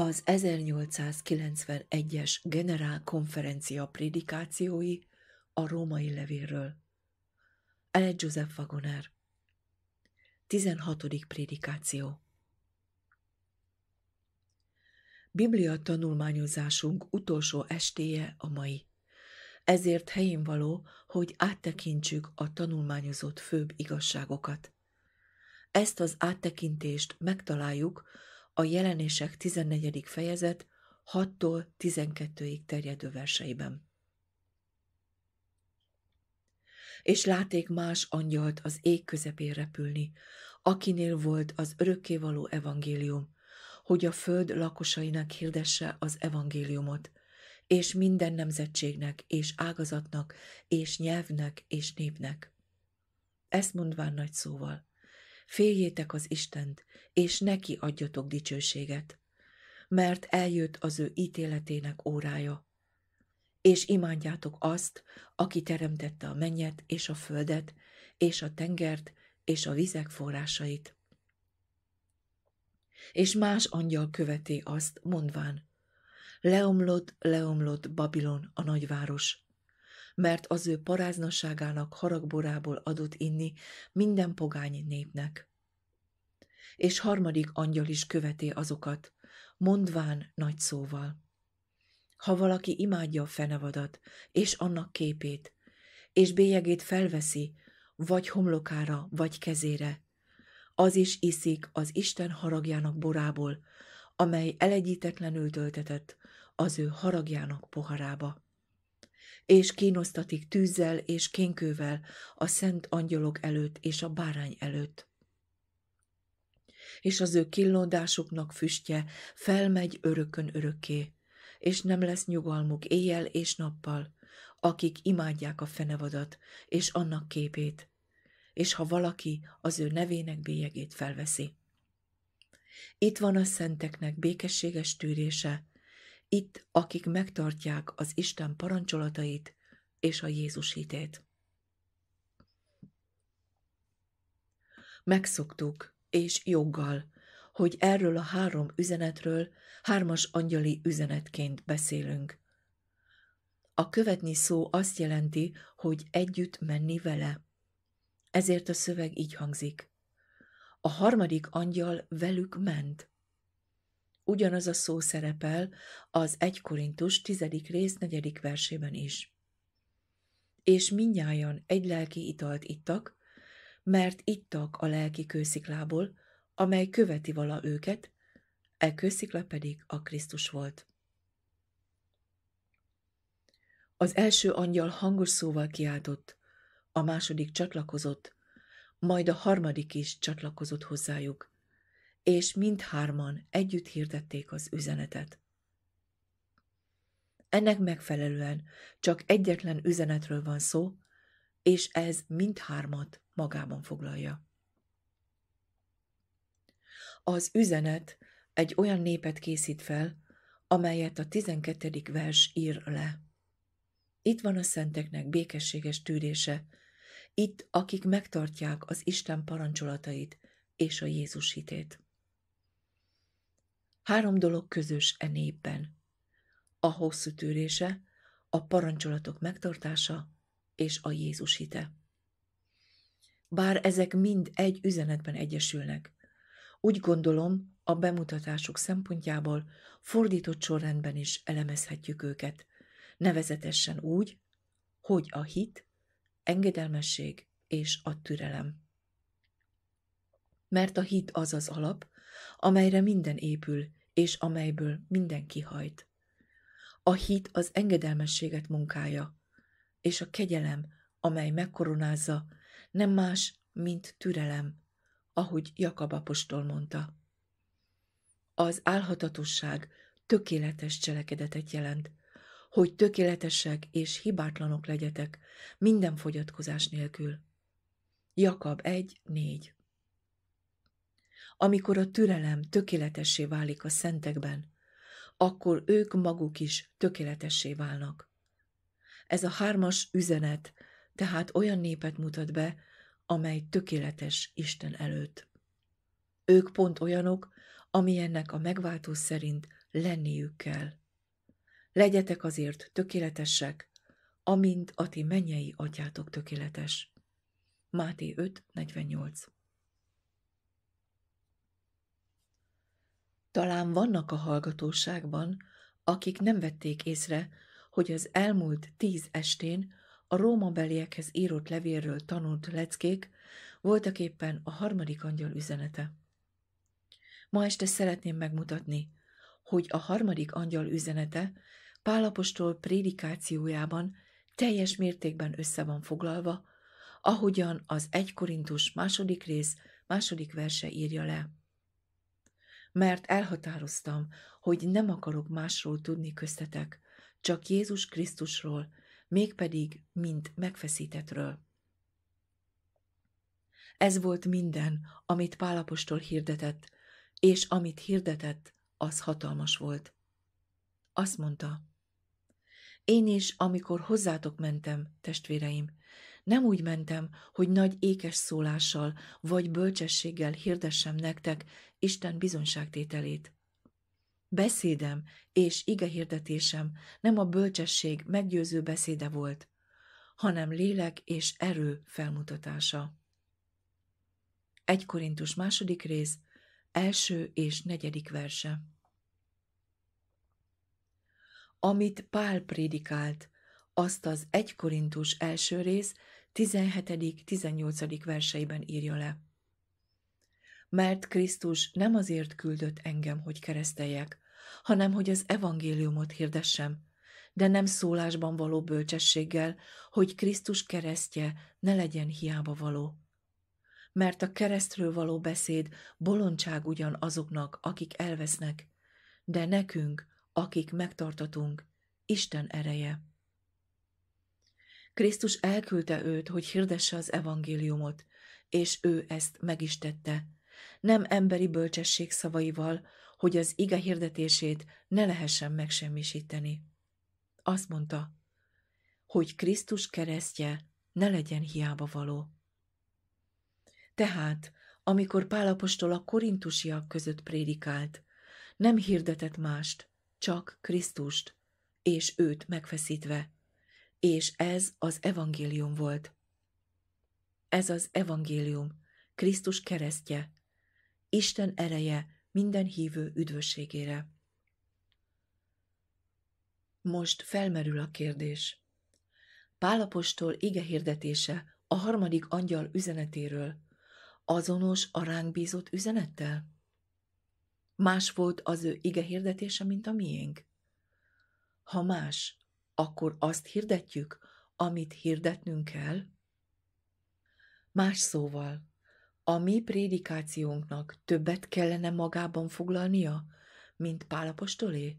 az 1891-es generál konferencia prédikációi a római levélről. L. Joseph Wagoner 16. prédikáció Biblia tanulmányozásunk utolsó estéje a mai. Ezért helyén való, hogy áttekintsük a tanulmányozott főbb igazságokat. Ezt az áttekintést megtaláljuk a jelenések 14. fejezet 6-tól 12-ig terjedő verseiben. És láték más angyalt az ég közepén repülni, akinél volt az örökkévaló evangélium, hogy a föld lakosainak hirdesse az evangéliumot, és minden nemzetségnek, és ágazatnak, és nyelvnek, és népnek. Ezt mondván nagy szóval – Féljétek az Istent, és neki adjatok dicsőséget, mert eljött az ő ítéletének órája. És imádjátok azt, aki teremtette a mennyet és a földet, és a tengert és a vizek forrásait. És más angyal követi azt, mondván, leomlott, leomlott Babilon a nagyváros, mert az ő paráznaságának haragborából adott inni minden pogány népnek és harmadik angyal is követi azokat, mondván nagy szóval. Ha valaki imádja a fenevadat és annak képét, és bélyegét felveszi, vagy homlokára, vagy kezére, az is iszik az Isten haragjának borából, amely elegyítetlenül töltetett az ő haragjának poharába. És kínosztatik tűzzel és kénkővel a szent angyalok előtt és a bárány előtt és az ő killódásuknak füstje felmegy örökön örökké, és nem lesz nyugalmuk éjjel és nappal, akik imádják a fenevadat és annak képét, és ha valaki az ő nevének bélyegét felveszi. Itt van a szenteknek békességes tűrése, itt, akik megtartják az Isten parancsolatait és a Jézus hitét. Megszoktuk, és joggal, hogy erről a három üzenetről hármas angyali üzenetként beszélünk. A követni szó azt jelenti, hogy együtt menni vele. Ezért a szöveg így hangzik. A harmadik angyal velük ment. Ugyanaz a szó szerepel az 1 Korintus 10. rész 4. versében is. És mindnyájan egy lelki italt ittak, mert ittak a lelki kősziklából, amely követi vala őket, e kőszikla pedig a Krisztus volt. Az első angyal hangos szóval kiáltott, a második csatlakozott, majd a harmadik is csatlakozott hozzájuk, és mindhárman együtt hirdették az üzenetet. Ennek megfelelően csak egyetlen üzenetről van szó, és ez mindhármat magában foglalja. Az üzenet egy olyan népet készít fel, amelyet a 12. vers ír le. Itt van a szenteknek békességes tűrése, itt akik megtartják az Isten parancsolatait és a Jézus hitét. Három dolog közös e népben. A hosszú tűrése, a parancsolatok megtartása és a Jézus hite. Bár ezek mind egy üzenetben egyesülnek, úgy gondolom, a bemutatásuk szempontjából fordított sorrendben is elemezhetjük őket, nevezetesen úgy, hogy a hit, engedelmesség és a türelem. Mert a hit az az alap, amelyre minden épül, és amelyből minden hajt. A hit az engedelmességet munkája, és a kegyelem, amely megkoronázza, nem más, mint türelem, ahogy Jakab apostol mondta. Az álhatatosság tökéletes cselekedetet jelent, hogy tökéletesek és hibátlanok legyetek minden fogyatkozás nélkül. Jakab 1.4 Amikor a türelem tökéletessé válik a szentekben, akkor ők maguk is tökéletessé válnak. Ez a hármas üzenet tehát olyan népet mutat be, amely tökéletes Isten előtt. Ők pont olyanok, amilyennek a megváltó szerint lenniük kell. Legyetek azért tökéletesek, amint a ti mennyei atyátok tökéletes. Máté 5.48 Talán vannak a hallgatóságban, akik nem vették észre, hogy az elmúlt tíz estén a Róma beliekhez írott levélről tanult leckék voltak éppen a harmadik angyal üzenete. Ma este szeretném megmutatni, hogy a harmadik angyal üzenete Pálapostól prédikációjában teljes mértékben össze van foglalva, ahogyan az egykorintus második rész második verse írja le. Mert elhatároztam, hogy nem akarok másról tudni köztetek, csak Jézus Krisztusról, mégpedig mint megfeszítetről. Ez volt minden, amit Pálapostól hirdetett, és amit hirdetett, az hatalmas volt. Azt mondta, én is, amikor hozzátok mentem, testvéreim, nem úgy mentem, hogy nagy ékes szólással vagy bölcsességgel hirdessem nektek Isten bizonságtételét, Beszédem és igehirdetésem nem a bölcsesség meggyőző beszéde volt, hanem lélek és erő felmutatása. 1 Korintus második rész, első és negyedik verse. Amit Pál prédikált, azt az 1 Korintus első rész 17.-18. verseiben írja le mert Krisztus nem azért küldött engem, hogy kereszteljek, hanem hogy az evangéliumot hirdessem, de nem szólásban való bölcsességgel, hogy Krisztus keresztje ne legyen hiába való. Mert a keresztről való beszéd bolondság ugyan azoknak, akik elvesznek, de nekünk, akik megtartatunk, Isten ereje. Krisztus elküldte őt, hogy hirdesse az evangéliumot, és ő ezt meg is tette, nem emberi bölcsesség szavaival, hogy az ige hirdetését ne lehessen megsemmisíteni. Azt mondta, hogy Krisztus keresztje ne legyen hiába való. Tehát, amikor Pálapostól a korintusiak között prédikált, nem hirdetett mást, csak Krisztust, és őt megfeszítve. És ez az evangélium volt. Ez az evangélium, Krisztus keresztje, Isten ereje minden hívő üdvösségére. Most felmerül a kérdés. Pálapostól ige hirdetése a harmadik angyal üzenetéről azonos a ránk bízott üzenettel? Más volt az ő ige hirdetése, mint a miénk? Ha más, akkor azt hirdetjük, amit hirdetnünk kell? Más szóval, a mi prédikációnknak többet kellene magában foglalnia, mint Pálapostolé?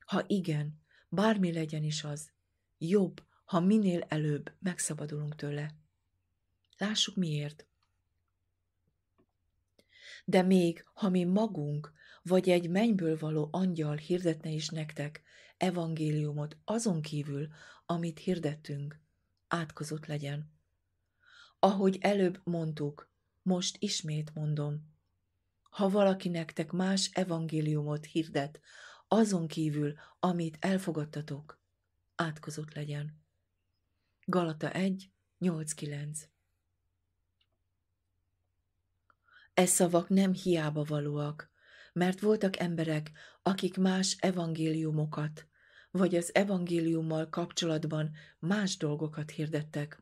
Ha igen, bármi legyen is az, jobb, ha minél előbb megszabadulunk tőle. Lássuk miért. De még, ha mi magunk, vagy egy mennyből való angyal hirdetne is nektek evangéliumot azon kívül, amit hirdettünk, átkozott legyen. Ahogy előbb mondtuk, most ismét mondom. Ha valaki nektek más evangéliumot hirdet, azon kívül, amit elfogadtatok, átkozott legyen. Galata 1, 8-9 E szavak nem hiába valóak, mert voltak emberek, akik más evangéliumokat, vagy az evangéliummal kapcsolatban más dolgokat hirdettek.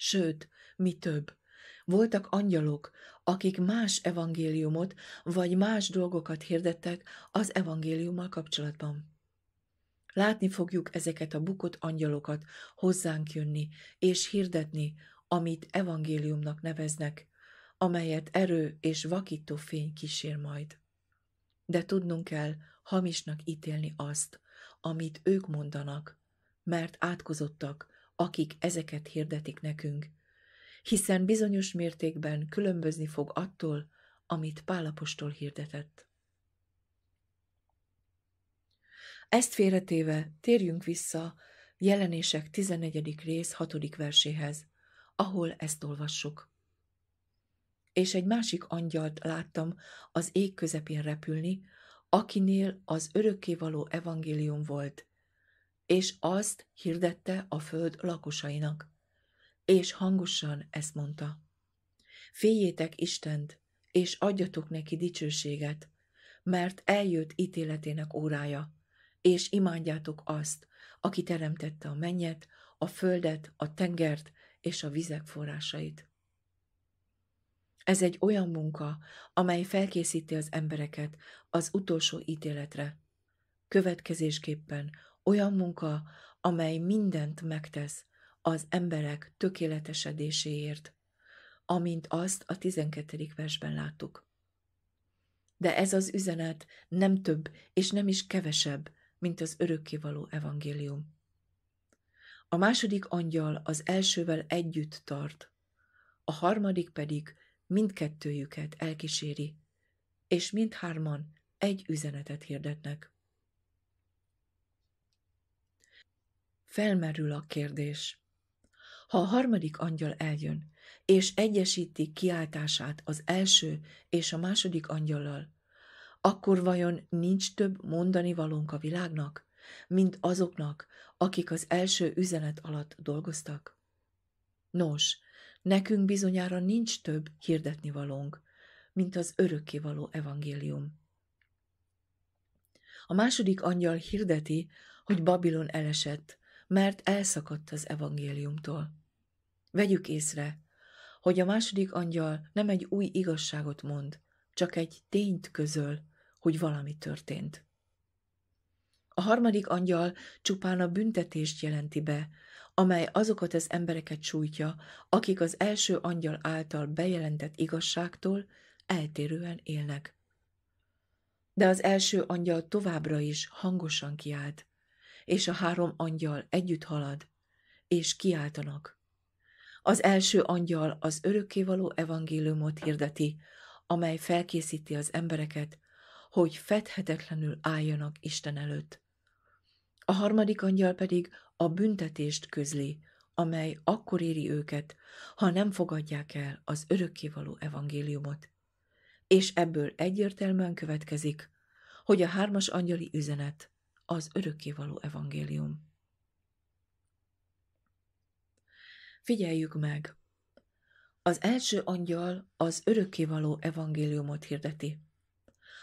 Sőt, mi több, voltak angyalok, akik más evangéliumot vagy más dolgokat hirdettek az evangéliummal kapcsolatban. Látni fogjuk ezeket a bukott angyalokat hozzánk jönni és hirdetni, amit evangéliumnak neveznek, amelyet erő és vakító fény kísér majd. De tudnunk kell hamisnak ítélni azt, amit ők mondanak, mert átkozottak, akik ezeket hirdetik nekünk, hiszen bizonyos mértékben különbözni fog attól, amit Pálapostól hirdetett. Ezt félretéve térjünk vissza jelenések 14. rész 6. verséhez, ahol ezt olvassuk. És egy másik angyalt láttam az ég közepén repülni, akinél az örökkévaló evangélium volt, és azt hirdette a föld lakosainak. És hangosan ezt mondta. Féljétek Istent, és adjatok neki dicsőséget, mert eljött ítéletének órája, és imádjátok azt, aki teremtette a mennyet, a földet, a tengert és a vizek forrásait. Ez egy olyan munka, amely felkészíti az embereket az utolsó ítéletre, következésképpen olyan munka, amely mindent megtesz az emberek tökéletesedéséért, amint azt a 12. versben láttuk. De ez az üzenet nem több és nem is kevesebb, mint az örökkévaló evangélium. A második angyal az elsővel együtt tart, a harmadik pedig mindkettőjüket elkíséri, és mindhárman egy üzenetet hirdetnek. felmerül a kérdés. Ha a harmadik angyal eljön, és egyesíti kiáltását az első és a második angyallal, akkor vajon nincs több mondani valónk a világnak, mint azoknak, akik az első üzenet alatt dolgoztak? Nos, nekünk bizonyára nincs több hirdetni valónk, mint az való evangélium. A második angyal hirdeti, hogy Babilon elesett, mert elszakadt az evangéliumtól. Vegyük észre, hogy a második angyal nem egy új igazságot mond, csak egy tényt közöl, hogy valami történt. A harmadik angyal csupán a büntetést jelenti be, amely azokat az embereket sújtja, akik az első angyal által bejelentett igazságtól eltérően élnek. De az első angyal továbbra is hangosan kiált és a három angyal együtt halad, és kiáltanak. Az első angyal az örökkévaló evangéliumot hirdeti, amely felkészíti az embereket, hogy fedhetetlenül álljanak Isten előtt. A harmadik angyal pedig a büntetést közli, amely akkor éri őket, ha nem fogadják el az örökkévaló evangéliumot. És ebből egyértelműen következik, hogy a hármas angyali üzenet az örökkévaló evangélium. Figyeljük meg! Az első angyal az örökkévaló evangéliumot hirdeti.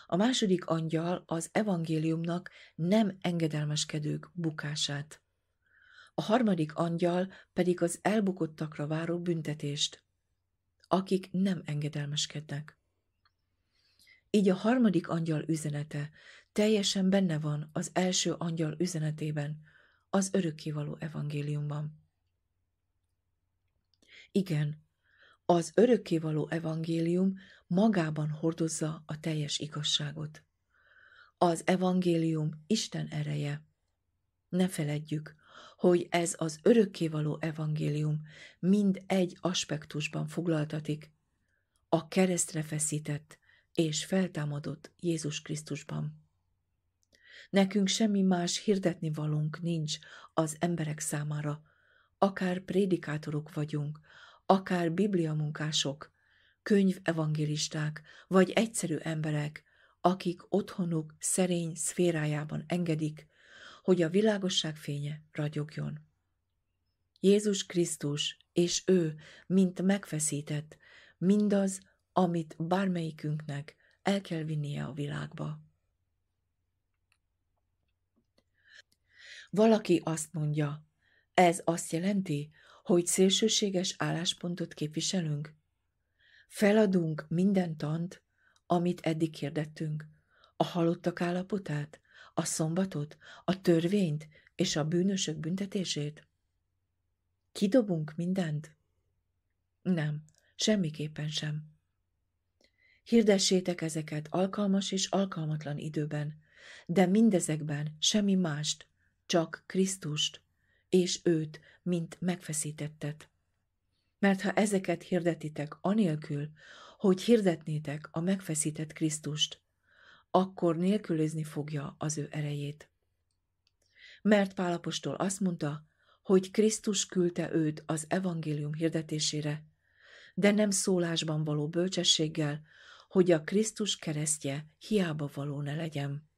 A második angyal az evangéliumnak nem engedelmeskedők bukását. A harmadik angyal pedig az elbukottakra váró büntetést, akik nem engedelmeskednek. Így a harmadik angyal üzenete teljesen benne van az első angyal üzenetében, az örökkévaló evangéliumban. Igen, az örökkévaló evangélium magában hordozza a teljes igazságot. Az evangélium Isten ereje. Ne feledjük, hogy ez az örökkévaló evangélium mind egy aspektusban foglaltatik, a keresztre feszített és feltámadott Jézus Krisztusban. Nekünk semmi más hirdetni valunk nincs az emberek számára. Akár prédikátorok vagyunk, akár bibliamunkások, könyvevangélisták, vagy egyszerű emberek, akik otthonuk szerény szférájában engedik, hogy a világosság fénye ragyogjon. Jézus Krisztus és ő, mint megfeszített, mindaz, amit bármelyikünknek el kell vinnie a világba. Valaki azt mondja, ez azt jelenti, hogy szélsőséges álláspontot képviselünk? Feladunk minden tant, amit eddig kérdettünk, a halottak állapotát, a szombatot, a törvényt és a bűnösök büntetését? Kidobunk mindent? Nem, semmiképpen sem. Hirdessétek ezeket alkalmas és alkalmatlan időben, de mindezekben semmi mást, csak Krisztust, és őt, mint megfeszítettet. Mert ha ezeket hirdetitek anélkül, hogy hirdetnétek a megfeszített Krisztust, akkor nélkülözni fogja az ő erejét. Mert Pálapostól azt mondta, hogy Krisztus küldte őt az evangélium hirdetésére, de nem szólásban való bölcsességgel, hogy a Krisztus keresztje hiába való ne legyen.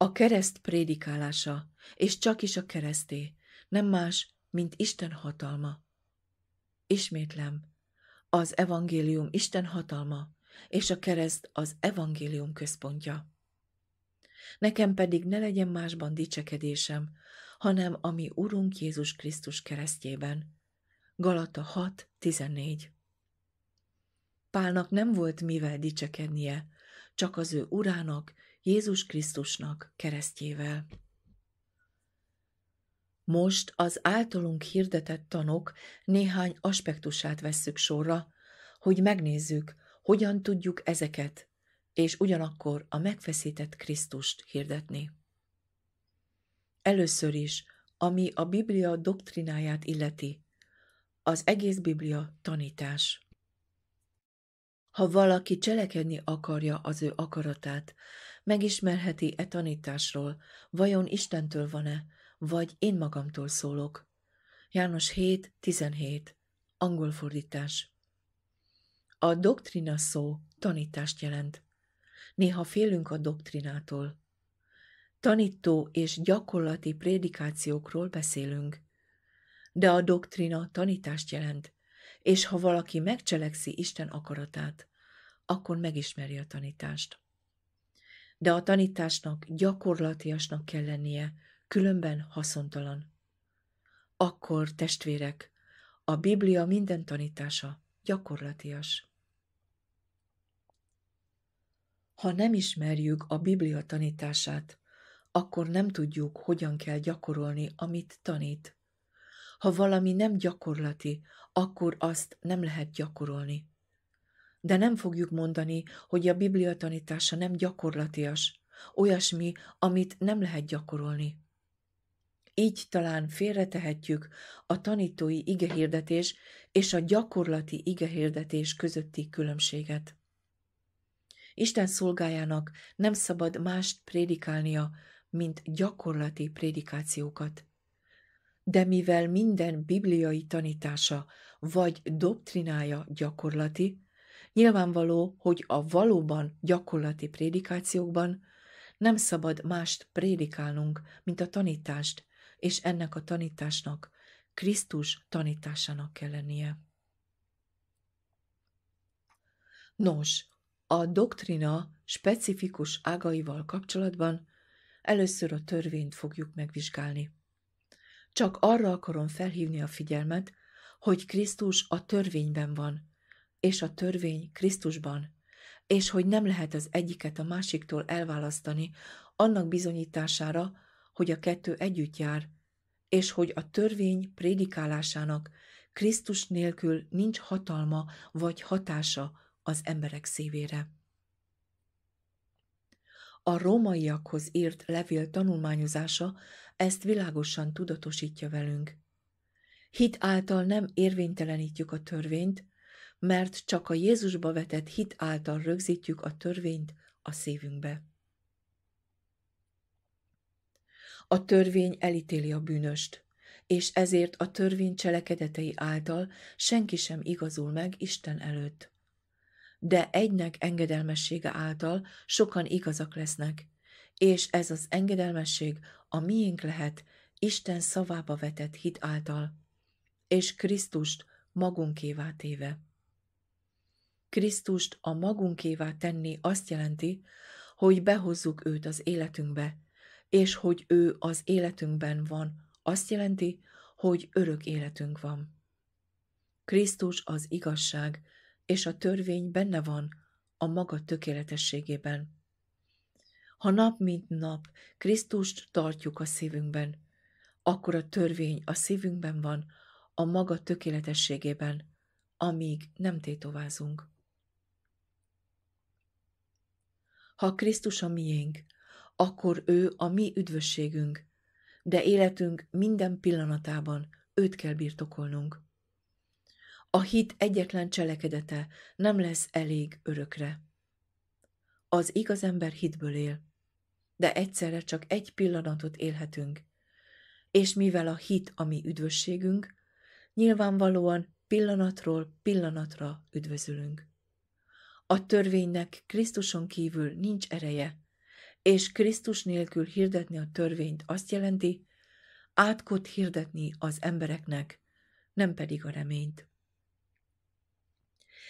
A kereszt prédikálása, és csak is a kereszté, nem más, mint Isten hatalma. Ismétlem, az evangélium Isten hatalma, és a kereszt az evangélium központja. Nekem pedig ne legyen másban dicsekedésem, hanem ami Urunk Jézus Krisztus keresztjében. Galata 6.14 Pálnak nem volt mivel dicsekednie, csak az ő urának, Jézus Krisztusnak keresztjével. Most az általunk hirdetett tanok néhány aspektusát vesszük sorra, hogy megnézzük, hogyan tudjuk ezeket, és ugyanakkor a megfeszített Krisztust hirdetni. Először is, ami a Biblia doktrináját illeti, az egész Biblia tanítás. Ha valaki cselekedni akarja az ő akaratát, megismerheti e tanításról, vajon Istentől van-e, vagy én magamtól szólok. János 7.17. Angol fordítás. A doktrina szó tanítást jelent. Néha félünk a doktrinától. Tanító és gyakorlati prédikációkról beszélünk. De a doktrina tanítást jelent, és ha valaki megcselekszi Isten akaratát, akkor megismeri a tanítást. De a tanításnak gyakorlatiasnak kell lennie, különben haszontalan. Akkor, testvérek, a Biblia minden tanítása gyakorlatias. Ha nem ismerjük a Biblia tanítását, akkor nem tudjuk, hogyan kell gyakorolni, amit tanít. Ha valami nem gyakorlati, akkor azt nem lehet gyakorolni. De nem fogjuk mondani, hogy a Biblia tanítása nem gyakorlatias, olyasmi, amit nem lehet gyakorolni. Így talán félretehetjük a tanítói igehirdetés és a gyakorlati igehirdetés közötti különbséget. Isten szolgájának nem szabad mást prédikálnia, mint gyakorlati prédikációkat de mivel minden bibliai tanítása vagy doktrinája gyakorlati, nyilvánvaló, hogy a valóban gyakorlati prédikációkban nem szabad mást prédikálnunk, mint a tanítást, és ennek a tanításnak, Krisztus tanításának kell lennie. Nos, a doktrina specifikus ágaival kapcsolatban először a törvényt fogjuk megvizsgálni. Csak arra akarom felhívni a figyelmet, hogy Krisztus a törvényben van, és a törvény Krisztusban, és hogy nem lehet az egyiket a másiktól elválasztani, annak bizonyítására, hogy a kettő együtt jár, és hogy a törvény prédikálásának Krisztus nélkül nincs hatalma vagy hatása az emberek szívére. A rómaiakhoz írt levél tanulmányozása ezt világosan tudatosítja velünk. Hit által nem érvénytelenítjük a törvényt, mert csak a Jézusba vetett hit által rögzítjük a törvényt a szívünkbe. A törvény elítéli a bűnöst, és ezért a törvény cselekedetei által senki sem igazul meg Isten előtt de egynek engedelmessége által sokan igazak lesznek, és ez az engedelmesség a miénk lehet Isten szavába vetett hit által, és Krisztust magunkévá téve. Krisztust a magunkévá tenni azt jelenti, hogy behozzuk őt az életünkbe, és hogy ő az életünkben van, azt jelenti, hogy örök életünk van. Krisztus az igazság, és a törvény benne van a maga tökéletességében. Ha nap mint nap Krisztust tartjuk a szívünkben, akkor a törvény a szívünkben van a maga tökéletességében, amíg nem tétovázunk. Ha Krisztus a miénk, akkor ő a mi üdvösségünk, de életünk minden pillanatában őt kell birtokolnunk. A hit egyetlen cselekedete nem lesz elég örökre. Az igaz ember hitből él, de egyszerre csak egy pillanatot élhetünk, és mivel a hit a mi üdvösségünk, nyilvánvalóan pillanatról pillanatra üdvözülünk. A törvénynek Krisztuson kívül nincs ereje, és Krisztus nélkül hirdetni a törvényt azt jelenti, átkot hirdetni az embereknek, nem pedig a reményt.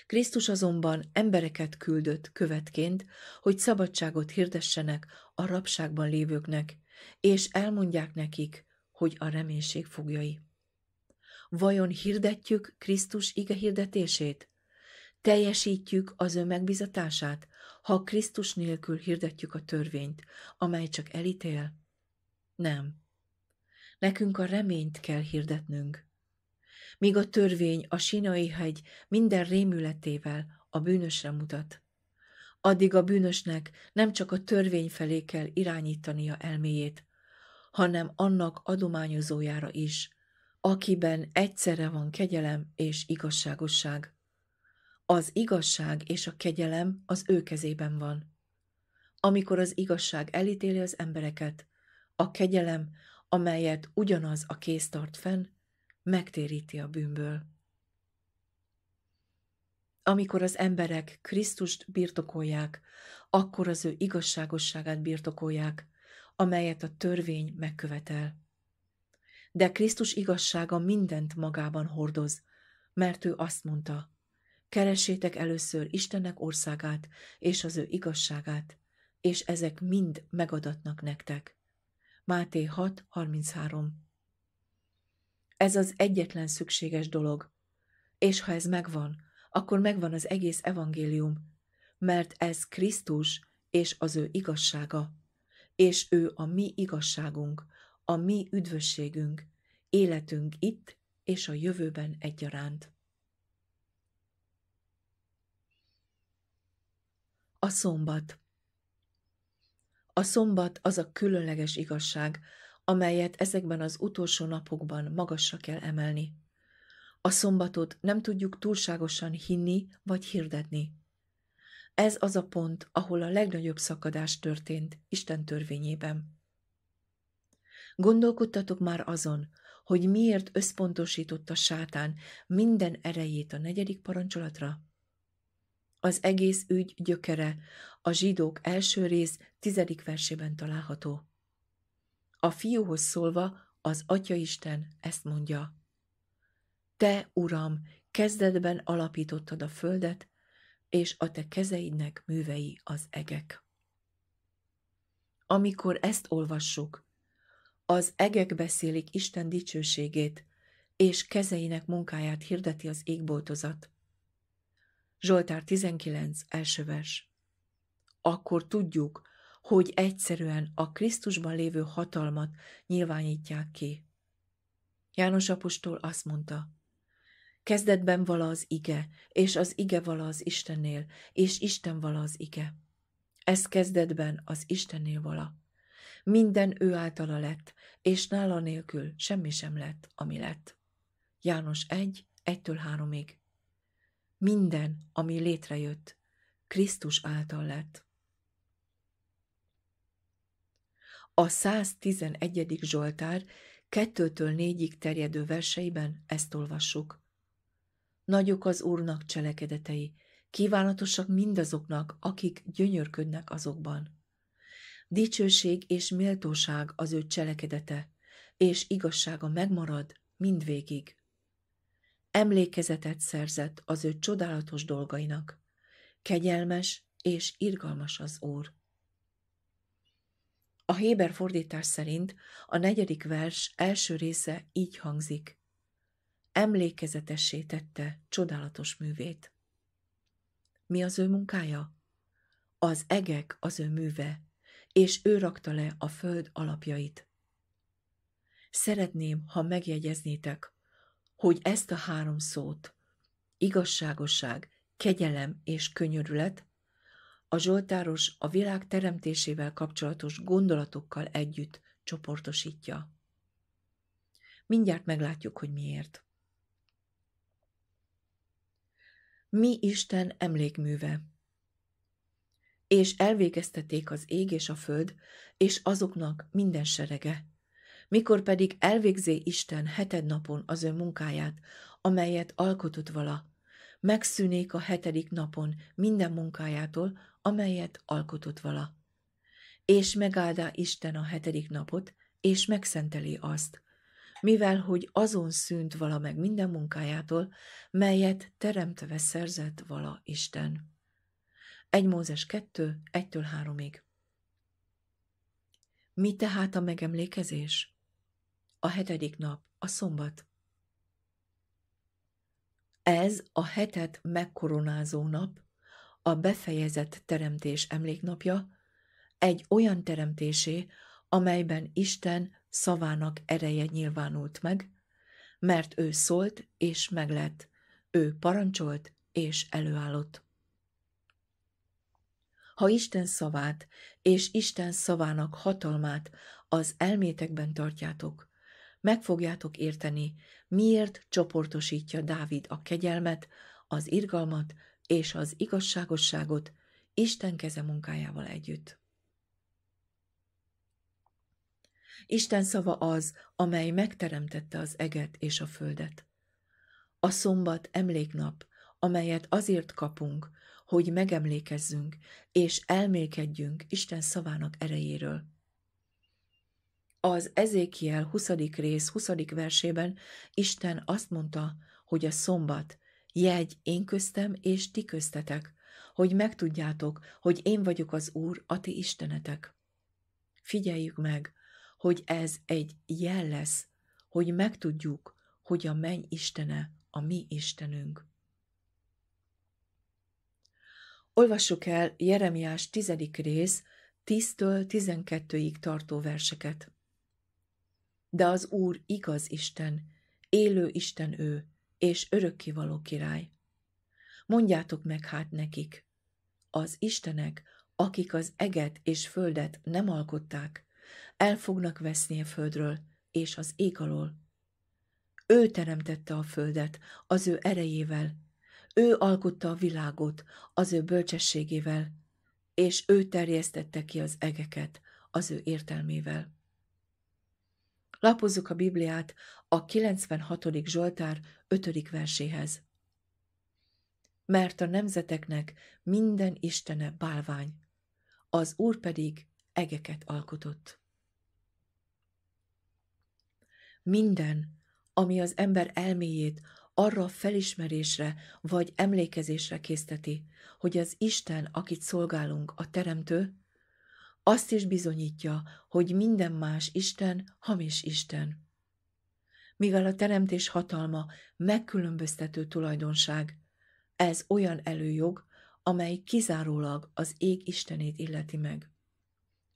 Krisztus azonban embereket küldött követként, hogy szabadságot hirdessenek a rabságban lévőknek, és elmondják nekik, hogy a reménység fogjai. Vajon hirdetjük Krisztus ige hirdetését? Teljesítjük az ő megbizatását, ha Krisztus nélkül hirdetjük a törvényt, amely csak elítél? Nem. Nekünk a reményt kell hirdetnünk míg a törvény a sinai hegy minden rémületével a bűnösre mutat. Addig a bűnösnek nem csak a törvény felé kell irányítania elméjét, hanem annak adományozójára is, akiben egyszerre van kegyelem és igazságosság. Az igazság és a kegyelem az ő kezében van. Amikor az igazság elítéli az embereket, a kegyelem, amelyet ugyanaz a kéz tart fenn, megtéríti a bűnből. Amikor az emberek Krisztust birtokolják, akkor az ő igazságosságát birtokolják, amelyet a törvény megkövetel. De Krisztus igazsága mindent magában hordoz, mert ő azt mondta, keresétek először Istennek országát és az ő igazságát, és ezek mind megadatnak nektek. Máté 6.33 ez az egyetlen szükséges dolog. És ha ez megvan, akkor megvan az egész evangélium, mert ez Krisztus és az ő igazsága, és ő a mi igazságunk, a mi üdvösségünk, életünk itt és a jövőben egyaránt. A szombat. A szombat az a különleges igazság, amelyet ezekben az utolsó napokban magasra kell emelni. A szombatot nem tudjuk túlságosan hinni vagy hirdetni. Ez az a pont, ahol a legnagyobb szakadás történt Isten törvényében. Gondolkodtatok már azon, hogy miért összpontosította sátán minden erejét a negyedik parancsolatra? Az egész ügy gyökere a zsidók első rész tizedik versében található. A fiúhoz szólva az Atyaisten ezt mondja. Te, Uram, kezdetben alapítottad a földet, és a te kezeidnek művei az egek. Amikor ezt olvassuk, az egek beszélik Isten dicsőségét, és kezeinek munkáját hirdeti az égboltozat. Zsoltár 19. első vers. Akkor tudjuk, hogy egyszerűen a Krisztusban lévő hatalmat nyilvánítják ki. János apostol azt mondta, kezdetben vala az ige, és az ige vala az Istennél, és Isten vala az ige. Ez kezdetben az Istennél vala. Minden ő általa lett, és nála nélkül semmi sem lett, ami lett. János 1, 1-től 3-ig. Minden, ami létrejött, Krisztus által lett. A 111. Zsoltár 2-től 4-ig terjedő verseiben ezt olvassuk. Nagyok az Úrnak cselekedetei, kívánatosak mindazoknak, akik gyönyörködnek azokban. Dicsőség és méltóság az ő cselekedete, és igazsága megmarad mindvégig. Emlékezetet szerzett az ő csodálatos dolgainak. Kegyelmes és irgalmas az Úr. A Héber fordítás szerint a negyedik vers első része így hangzik. Emlékezetessé tette csodálatos művét. Mi az ő munkája? Az egek az ő műve, és ő rakta le a föld alapjait. Szeretném, ha megjegyeznétek, hogy ezt a három szót, igazságosság, kegyelem és könyörület a Zsoltáros a világ teremtésével kapcsolatos gondolatokkal együtt csoportosítja. Mindjárt meglátjuk, hogy miért. Mi Isten emlékműve. És elvégeztették az ég és a föld, és azoknak minden serege. Mikor pedig elvégzé Isten heted napon az ön munkáját, amelyet alkotott vala, megszűnék a hetedik napon minden munkájától, amelyet alkotott vala. És megáldá Isten a hetedik napot, és megszenteli azt, mivel hogy azon szűnt vala meg minden munkájától, melyet teremtve szerzett vala Isten. 1 Mózes 2, 1 3-ig. Mi tehát a megemlékezés? A hetedik nap, a szombat. Ez a hetet megkoronázó nap, a befejezett teremtés emléknapja, egy olyan teremtésé, amelyben Isten szavának ereje nyilvánult meg, mert ő szólt és meglett, ő parancsolt és előállott. Ha Isten szavát és Isten szavának hatalmát az elmétekben tartjátok, meg fogjátok érteni, miért csoportosítja Dávid a kegyelmet, az irgalmat és az igazságosságot Isten keze munkájával együtt. Isten szava az, amely megteremtette az eget és a földet. A szombat emléknap, amelyet azért kapunk, hogy megemlékezzünk és elmélkedjünk Isten szavának erejéről. Az Ezékiel 20. rész 20. versében Isten azt mondta, hogy a szombat Jegy én köztem és ti köztetek, hogy megtudjátok, hogy én vagyok az Úr, a ti istenetek. Figyeljük meg, hogy ez egy jel lesz, hogy megtudjuk, hogy a menny istene a mi istenünk. Olvassuk el Jeremiás tizedik rész 10-től 12-ig tartó verseket. De az Úr igaz Isten, élő Isten ő, és örökkivaló király. Mondjátok meg hát nekik, az istenek, akik az eget és földet nem alkották, el fognak veszni a földről és az ég alól. Ő teremtette a földet az ő erejével, ő alkotta a világot az ő bölcsességével, és ő terjesztette ki az egeket az ő értelmével. Lapozzuk a Bibliát a 96. Zsoltár 5. verséhez. Mert a nemzeteknek minden istene bálvány, az Úr pedig egeket alkotott. Minden, ami az ember elméjét arra a felismerésre vagy emlékezésre készteti, hogy az Isten, akit szolgálunk, a Teremtő, azt is bizonyítja, hogy minden más Isten hamis Isten. Mivel a teremtés hatalma megkülönböztető tulajdonság, ez olyan előjog, amely kizárólag az ég Istenét illeti meg.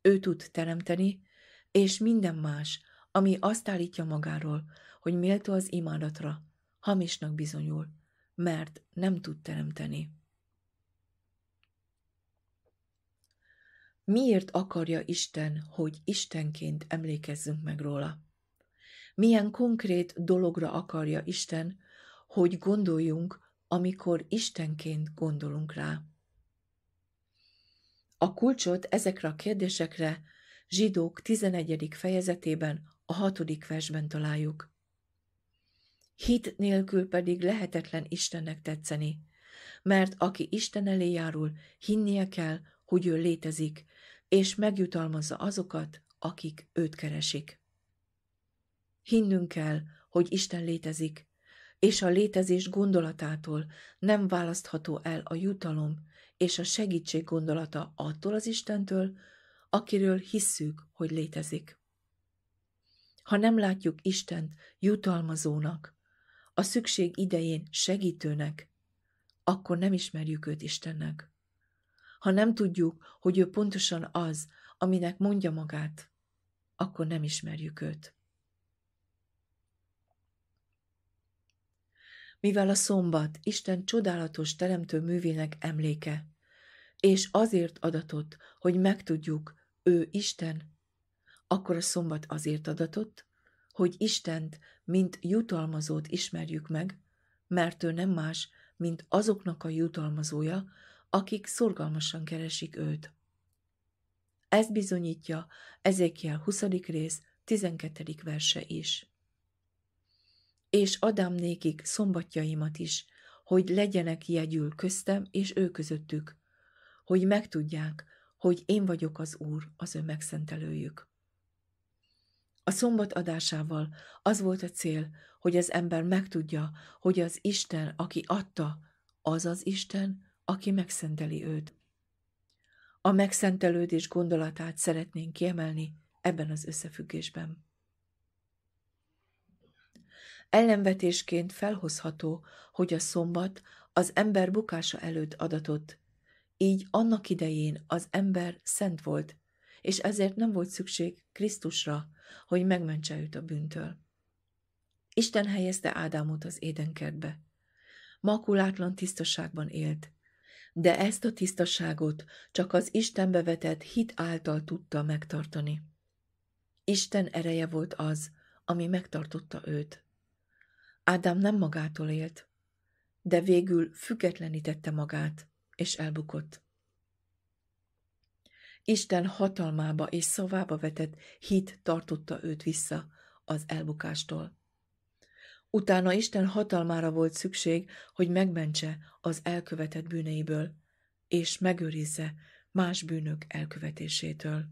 Ő tud teremteni, és minden más, ami azt állítja magáról, hogy méltó az imádatra, hamisnak bizonyul, mert nem tud teremteni. Miért akarja Isten, hogy Istenként emlékezzünk meg róla? Milyen konkrét dologra akarja Isten, hogy gondoljunk, amikor Istenként gondolunk rá? A kulcsot ezekre a kérdésekre zsidók 11. fejezetében a 6. versben találjuk. Hit nélkül pedig lehetetlen Istennek tetszeni, mert aki Isten elé járul, hinnie kell, hogy ő létezik, és megjutalmazza azokat, akik őt keresik. Hinnünk kell, hogy Isten létezik, és a létezés gondolatától nem választható el a jutalom és a segítség gondolata attól az Istentől, akiről hisszük, hogy létezik. Ha nem látjuk Istent jutalmazónak, a szükség idején segítőnek, akkor nem ismerjük őt Istennek. Ha nem tudjuk, hogy ő pontosan az, aminek mondja magát, akkor nem ismerjük őt. Mivel a szombat Isten csodálatos teremtő művének emléke, és azért adatott, hogy megtudjuk, ő Isten, akkor a szombat azért adatott, hogy Istent, mint jutalmazót ismerjük meg, mert ő nem más, mint azoknak a jutalmazója, akik szorgalmasan keresik őt. Ez bizonyítja Ezékiel 20. rész 12. verse is. És Adam nékik szombatjaimat is, hogy legyenek jegyül köztem és ő közöttük, hogy megtudják, hogy én vagyok az Úr, az ő megszentelőjük. A szombat adásával az volt a cél, hogy az ember megtudja, hogy az Isten, aki adta, az az Isten, aki megszenteli őt. A megszentelődés gondolatát szeretnénk kiemelni ebben az összefüggésben. Ellenvetésként felhozható, hogy a szombat az ember bukása előtt adatott, így annak idején az ember szent volt, és ezért nem volt szükség Krisztusra, hogy megmentse őt a bűntől. Isten helyezte Ádámot az édenkertbe. Makulátlan tisztaságban élt, de ezt a tisztaságot csak az Istenbe vetett hit által tudta megtartani. Isten ereje volt az, ami megtartotta őt. Ádám nem magától élt, de végül függetlenítette magát, és elbukott. Isten hatalmába és szavába vetett hit tartotta őt vissza az elbukástól. Utána Isten hatalmára volt szükség, hogy megmentse az elkövetett bűneiből, és megőrizze más bűnök elkövetésétől.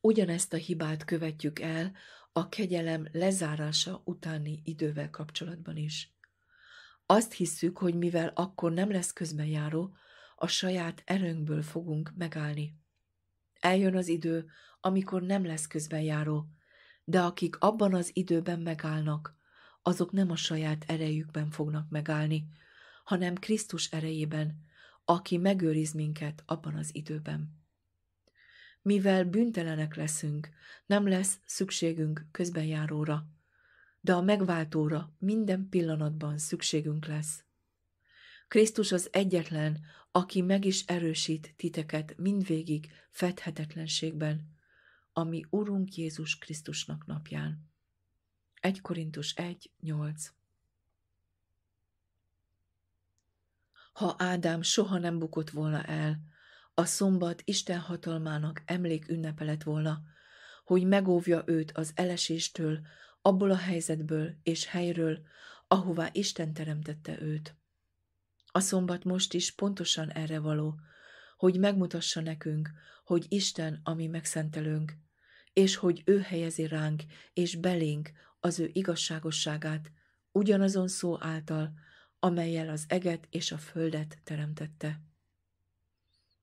Ugyanezt a hibát követjük el a kegyelem lezárása utáni idővel kapcsolatban is. Azt hisszük, hogy mivel akkor nem lesz járó, a saját erőnkből fogunk megállni. Eljön az idő, amikor nem lesz járó, de akik abban az időben megállnak, azok nem a saját erejükben fognak megállni, hanem Krisztus erejében, aki megőriz minket abban az időben. Mivel büntelenek leszünk, nem lesz szükségünk közbenjáróra, de a megváltóra minden pillanatban szükségünk lesz. Krisztus az egyetlen, aki meg is erősít titeket mindvégig fedhetetlenségben, ami Urunk Jézus Krisztusnak napján. 1 Korintus 1, 8 Ha Ádám soha nem bukott volna el, a szombat Isten hatalmának emlék ünnepe lett volna, hogy megóvja őt az eleséstől, abból a helyzetből és helyről, ahová Isten teremtette őt. A szombat most is pontosan erre való, hogy megmutassa nekünk, hogy Isten, ami megszentelünk, és hogy ő helyezi ránk és belénk az ő igazságosságát, ugyanazon szó által, amelyel az eget és a földet teremtette.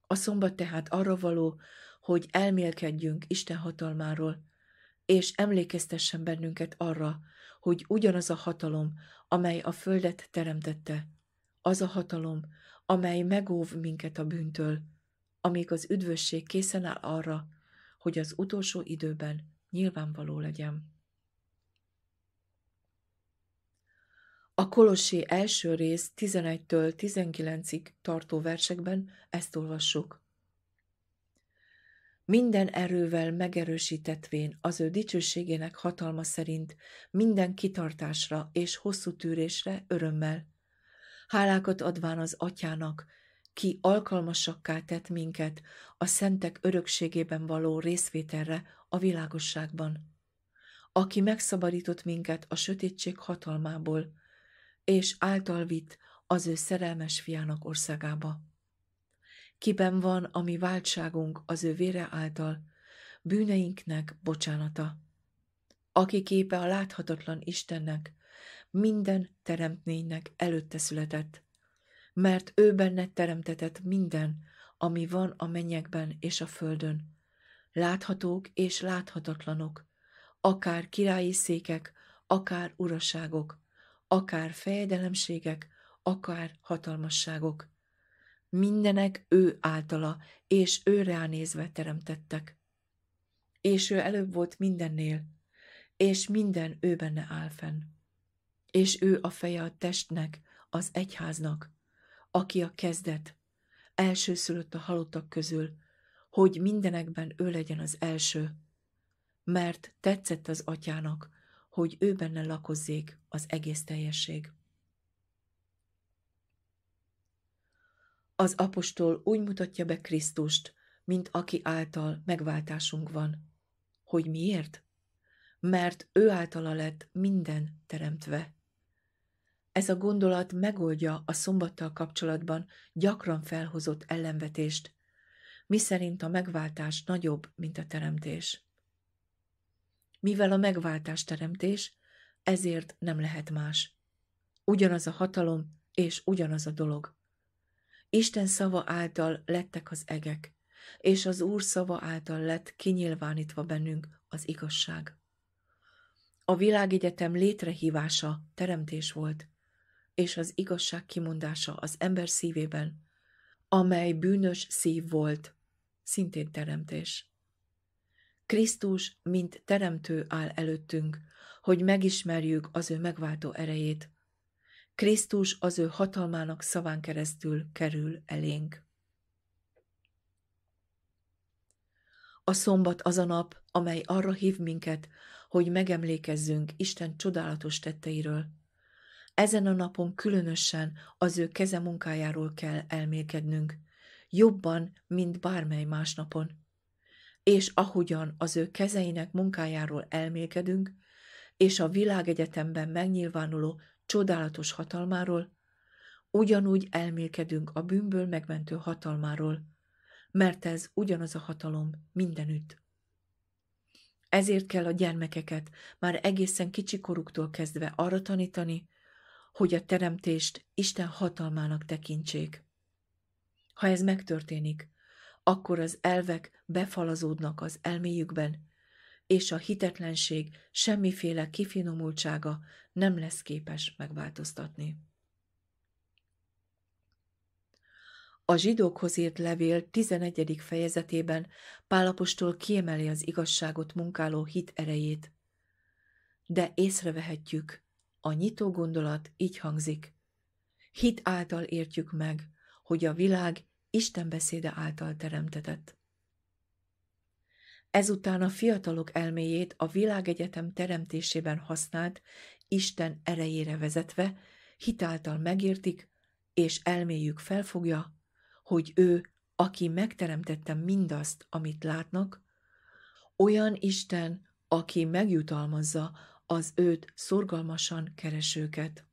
A szombat tehát arra való, hogy elmélkedjünk Isten hatalmáról, és emlékeztessen bennünket arra, hogy ugyanaz a hatalom, amely a földet teremtette, az a hatalom, amely megóv minket a bűntől, amíg az üdvösség készen áll arra, hogy az utolsó időben nyilvánvaló legyen. A Kolossé első rész 11-től 19-ig tartó versekben ezt olvassuk. Minden erővel megerősítetvén az ő dicsőségének hatalma szerint minden kitartásra és hosszú tűrésre örömmel. Hálákat adván az atyának, ki alkalmasakká tett minket a szentek örökségében való részvételre a világosságban, aki megszabadított minket a sötétség hatalmából, és által vitt az ő szerelmes fiának országába. Kiben van a mi váltságunk az ő vére által, bűneinknek bocsánata. Aki képe a láthatatlan Istennek, minden teremtménynek előtte született, mert ő benne teremtetett minden, ami van a mennyekben és a földön. Láthatók és láthatatlanok, akár királyi székek, akár uraságok, akár fejedelemségek, akár hatalmasságok. Mindenek ő általa, és ő ránézve teremtettek. És ő előbb volt mindennél, és minden ő benne áll fenn. És ő a feje a testnek, az egyháznak, aki a kezdet, elsőszülött a halottak közül, hogy mindenekben ő legyen az első, mert tetszett az atyának, hogy ő benne lakozzék az egész teljesség. Az apostol úgy mutatja be Krisztust, mint aki által megváltásunk van. Hogy miért? Mert ő általa lett minden teremtve. Ez a gondolat megoldja a szombattal kapcsolatban gyakran felhozott ellenvetést, miszerint a megváltás nagyobb, mint a teremtés. Mivel a megváltás teremtés, ezért nem lehet más. Ugyanaz a hatalom és ugyanaz a dolog. Isten szava által lettek az egek, és az Úr szava által lett kinyilvánítva bennünk az igazság. A világegyetem létrehívása teremtés volt – és az igazság kimondása az ember szívében, amely bűnös szív volt, szintén teremtés. Krisztus, mint teremtő áll előttünk, hogy megismerjük az ő megváltó erejét. Krisztus az ő hatalmának szaván keresztül kerül elénk. A szombat az a nap, amely arra hív minket, hogy megemlékezzünk Isten csodálatos tetteiről – ezen a napon különösen az ő keze munkájáról kell elmélkednünk, jobban, mint bármely más napon. És ahogyan az ő kezeinek munkájáról elmélkedünk, és a világegyetemben megnyilvánuló csodálatos hatalmáról, ugyanúgy elmélkedünk a bűnből megmentő hatalmáról, mert ez ugyanaz a hatalom mindenütt. Ezért kell a gyermekeket már egészen kicsikoruktól kezdve arra tanítani, hogy a teremtést Isten hatalmának tekintsék. Ha ez megtörténik, akkor az elvek befalazódnak az elméjükben, és a hitetlenség semmiféle kifinomultsága nem lesz képes megváltoztatni. A zsidókhoz írt levél 11. fejezetében Pálapostól kiemeli az igazságot munkáló hit erejét, de észrevehetjük, a nyitó gondolat így hangzik. Hit által értjük meg, hogy a világ Isten beszéde által teremtetett. Ezután a fiatalok elméjét a világegyetem teremtésében használt Isten erejére vezetve, hitáltal megértik, és elméjük felfogja, hogy ő, aki megteremtette mindazt, amit látnak, olyan Isten, aki megjutalmazza az őt szorgalmasan keresőket.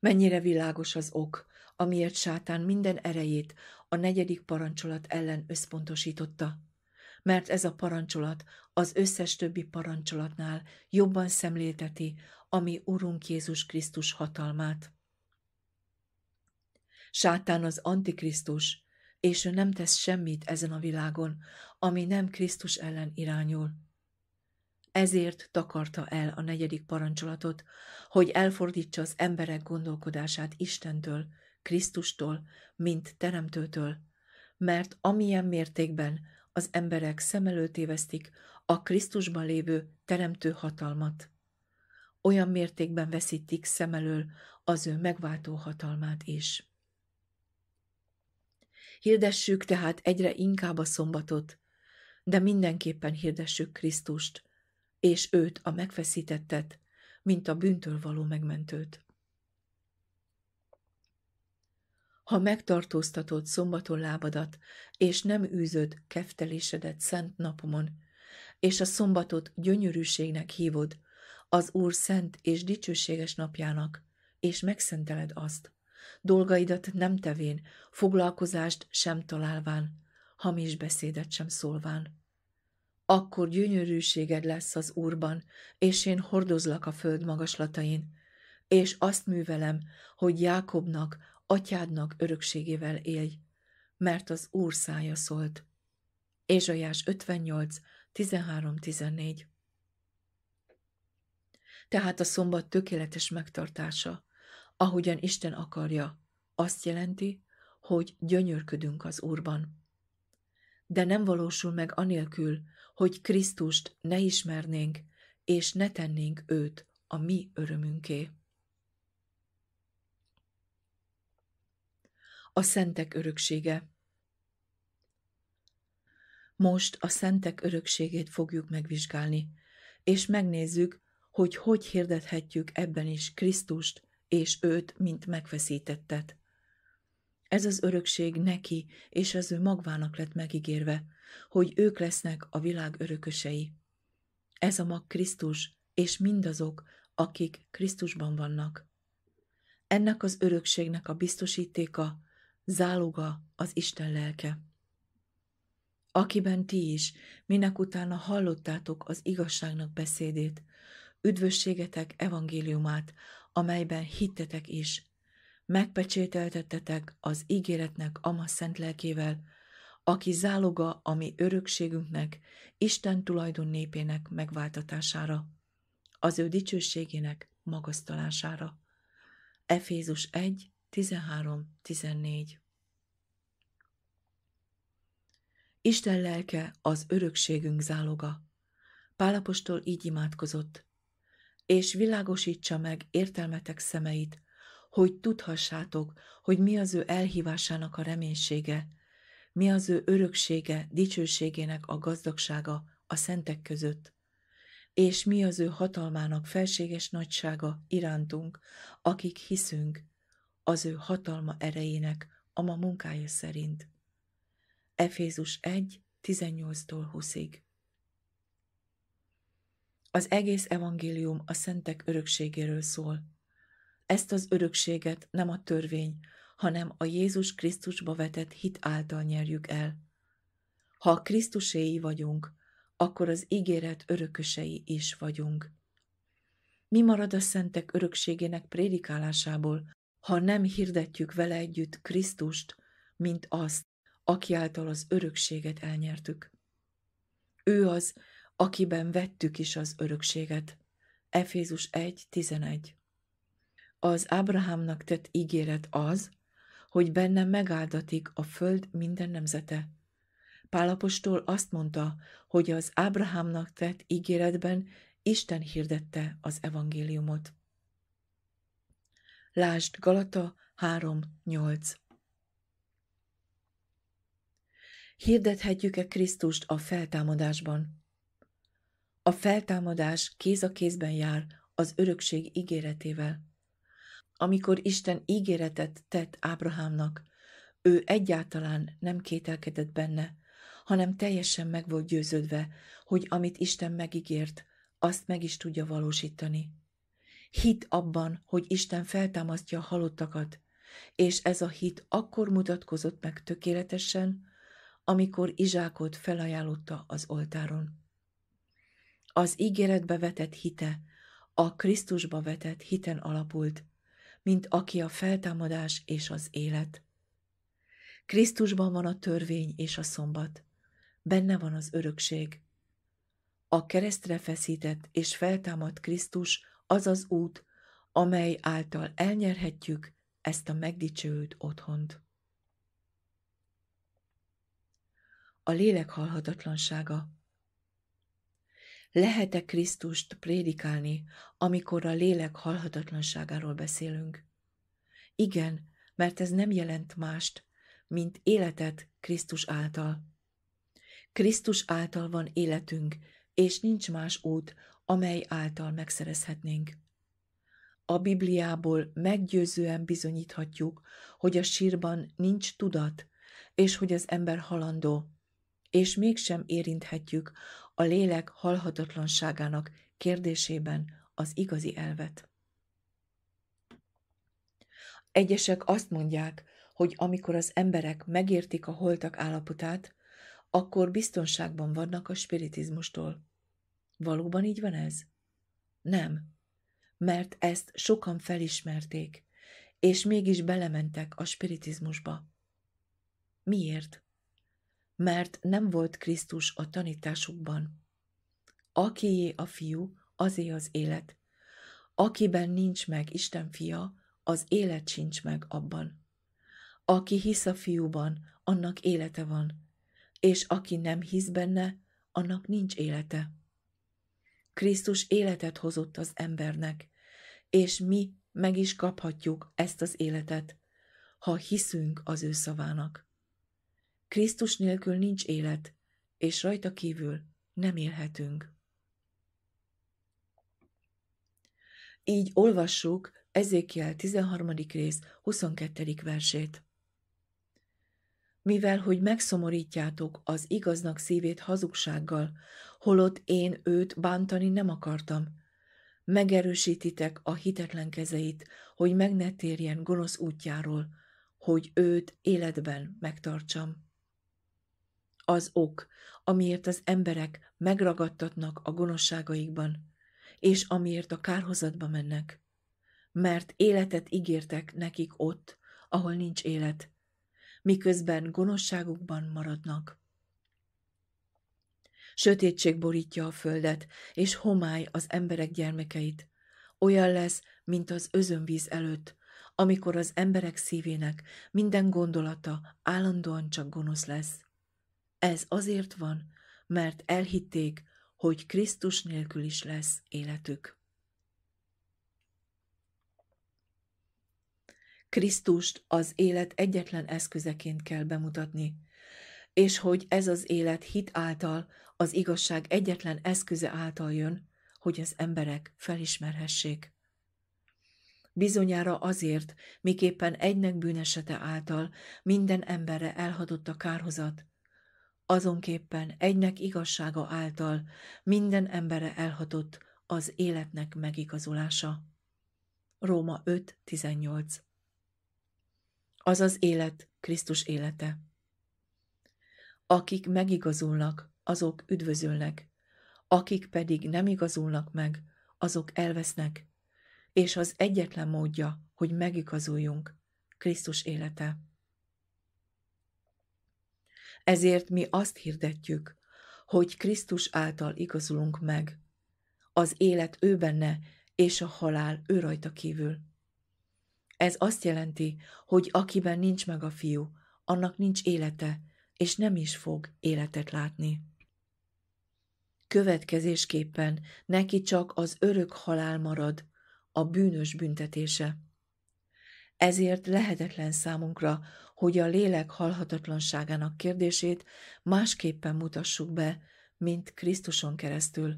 Mennyire világos az ok, amiért sátán minden erejét a negyedik parancsolat ellen összpontosította, mert ez a parancsolat az összes többi parancsolatnál jobban szemlélteti a mi Urunk Jézus Krisztus hatalmát. Sátán az Antikrisztus, és ő nem tesz semmit ezen a világon, ami nem Krisztus ellen irányul ezért takarta el a negyedik parancsolatot, hogy elfordítsa az emberek gondolkodását Istentől, Krisztustól, mint Teremtőtől, mert amilyen mértékben az emberek szem előtt évesztik a Krisztusban lévő Teremtő hatalmat, olyan mértékben veszítik szem elől az ő megváltó hatalmát is. Hirdessük tehát egyre inkább a szombatot, de mindenképpen hirdessük Krisztust, és őt a megfeszítettet, mint a bűntől való megmentőt. Ha megtartóztatod szombaton lábadat, és nem űzöd keftelésedet szent napomon, és a szombatot gyönyörűségnek hívod, az Úr szent és dicsőséges napjának, és megszenteled azt, dolgaidat nem tevén, foglalkozást sem találván, hamis beszédet sem szólván akkor gyönyörűséged lesz az Úrban, és én hordozlak a föld magaslatain, és azt művelem, hogy Jákobnak, atyádnak örökségével élj, mert az Úr szája szólt. Ézsajás 58, 13-14 Tehát a szombat tökéletes megtartása, ahogyan Isten akarja, azt jelenti, hogy gyönyörködünk az Úrban. De nem valósul meg anélkül, hogy Krisztust ne ismernénk, és ne tennénk őt a mi örömünké. A szentek öröksége Most a szentek örökségét fogjuk megvizsgálni, és megnézzük, hogy hogy hirdethetjük ebben is Krisztust és őt, mint megfeszítettet. Ez az örökség neki és az ő magvának lett megígérve, hogy ők lesznek a világ örökösei. Ez a mag Krisztus és mindazok, akik Krisztusban vannak. Ennek az örökségnek a biztosítéka, záloga az Isten lelke. Akiben ti is, minek utána hallottátok az igazságnak beszédét, üdvösségetek evangéliumát, amelyben hittetek is, megpecsételtettetek az ígéretnek ama szent lelkével, aki záloga a mi örökségünknek, Isten tulajdon népének megváltatására, az ő dicsőségének magasztalására. Efézus 1, 13, 14 Isten lelke az örökségünk záloga. Pálapostól így imádkozott, és világosítsa meg értelmetek szemeit, hogy tudhassátok, hogy mi az ő elhívásának a reménysége, mi az ő öröksége, dicsőségének a gazdagsága a szentek között, és mi az ő hatalmának felséges nagysága irántunk, akik hiszünk, az ő hatalma erejének a ma munkája szerint. Efézus 1, 18-tól 20-ig. Az egész evangélium a szentek örökségéről szól, ezt az örökséget nem a törvény, hanem a Jézus Krisztusba vetett hit által nyerjük el. Ha a Krisztuséi vagyunk, akkor az ígéret örökösei is vagyunk. Mi marad a szentek örökségének prédikálásából, ha nem hirdetjük vele együtt Krisztust, mint azt, aki által az örökséget elnyertük. Ő az, akiben vettük is az örökséget. Efézus 1.11 az Ábrahámnak tett ígéret az, hogy benne megáldatik a föld minden nemzete. Pálapostól azt mondta, hogy az Ábrahámnak tett ígéretben Isten hirdette az evangéliumot. Lásd Galata 3.8 Hirdethetjük-e Krisztust a feltámadásban? A feltámadás kéz a kézben jár az örökség ígéretével amikor Isten ígéretet tett Ábrahámnak, ő egyáltalán nem kételkedett benne, hanem teljesen meg volt győződve, hogy amit Isten megígért, azt meg is tudja valósítani. Hit abban, hogy Isten feltámasztja a halottakat, és ez a hit akkor mutatkozott meg tökéletesen, amikor Izsákot felajánlotta az oltáron. Az ígéretbe vetett hite, a Krisztusba vetett hiten alapult, mint aki a feltámadás és az élet. Krisztusban van a törvény és a szombat, benne van az örökség. A keresztre feszített és feltámadt Krisztus az az út, amely által elnyerhetjük ezt a megdicsőült otthont. A lélek halhatatlansága lehet-e Krisztust prédikálni, amikor a lélek halhatatlanságáról beszélünk? Igen, mert ez nem jelent mást, mint életet Krisztus által. Krisztus által van életünk, és nincs más út, amely által megszerezhetnénk. A Bibliából meggyőzően bizonyíthatjuk, hogy a sírban nincs tudat, és hogy az ember halandó, és mégsem érinthetjük a lélek halhatatlanságának kérdésében az igazi elvet. Egyesek azt mondják, hogy amikor az emberek megértik a holtak állapotát, akkor biztonságban vannak a spiritizmustól. Valóban így van ez? Nem, mert ezt sokan felismerték, és mégis belementek a spiritizmusba. Miért? mert nem volt Krisztus a tanításukban. Akié a fiú, azé az élet. Akiben nincs meg Isten fia, az élet sincs meg abban. Aki hisz a fiúban, annak élete van, és aki nem hisz benne, annak nincs élete. Krisztus életet hozott az embernek, és mi meg is kaphatjuk ezt az életet, ha hiszünk az ő szavának. Krisztus nélkül nincs élet, és rajta kívül nem élhetünk. Így olvassuk Ezékiel 13. rész 22. versét. Mivel, hogy megszomorítjátok az igaznak szívét hazugsággal, holott én őt bántani nem akartam, megerősítitek a hitetlen kezeit, hogy meg ne térjen gonosz útjáról, hogy őt életben megtartsam az ok, amiért az emberek megragadtatnak a gonoszságaikban, és amiért a kárhozatba mennek. Mert életet ígértek nekik ott, ahol nincs élet, miközben gonoszságukban maradnak. Sötétség borítja a földet, és homály az emberek gyermekeit. Olyan lesz, mint az özönvíz előtt, amikor az emberek szívének minden gondolata állandóan csak gonosz lesz. Ez azért van, mert elhitték, hogy Krisztus nélkül is lesz életük. Krisztust az élet egyetlen eszközeként kell bemutatni, és hogy ez az élet hit által, az igazság egyetlen eszköze által jön, hogy az emberek felismerhessék. Bizonyára azért, miképpen egynek bűnesete által minden emberre elhadott a kárhozat, Azonképpen egynek igazsága által minden embere elhatott az életnek megigazulása. Róma 5.18 Az az élet, Krisztus élete. Akik megigazulnak, azok üdvözülnek, akik pedig nem igazulnak meg, azok elvesznek, és az egyetlen módja, hogy megigazuljunk, Krisztus élete. Ezért mi azt hirdetjük, hogy Krisztus által igazulunk meg. Az élet ő benne, és a halál ő rajta kívül. Ez azt jelenti, hogy akiben nincs meg a fiú, annak nincs élete, és nem is fog életet látni. Következésképpen neki csak az örök halál marad, a bűnös büntetése. Ezért lehetetlen számunkra, hogy a lélek halhatatlanságának kérdését másképpen mutassuk be, mint Krisztuson keresztül.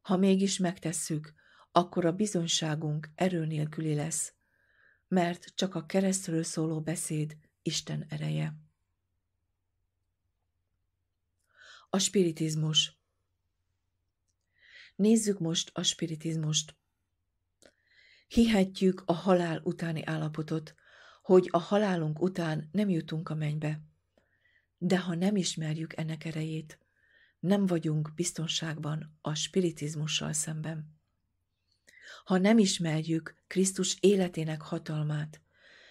Ha mégis megtesszük, akkor a bizonyságunk erő nélküli lesz, mert csak a keresztről szóló beszéd Isten ereje. A spiritizmus Nézzük most a spiritizmust. Hihetjük a halál utáni állapotot, hogy a halálunk után nem jutunk a mennybe. De ha nem ismerjük ennek erejét, nem vagyunk biztonságban a spiritizmussal szemben. Ha nem ismerjük Krisztus életének hatalmát,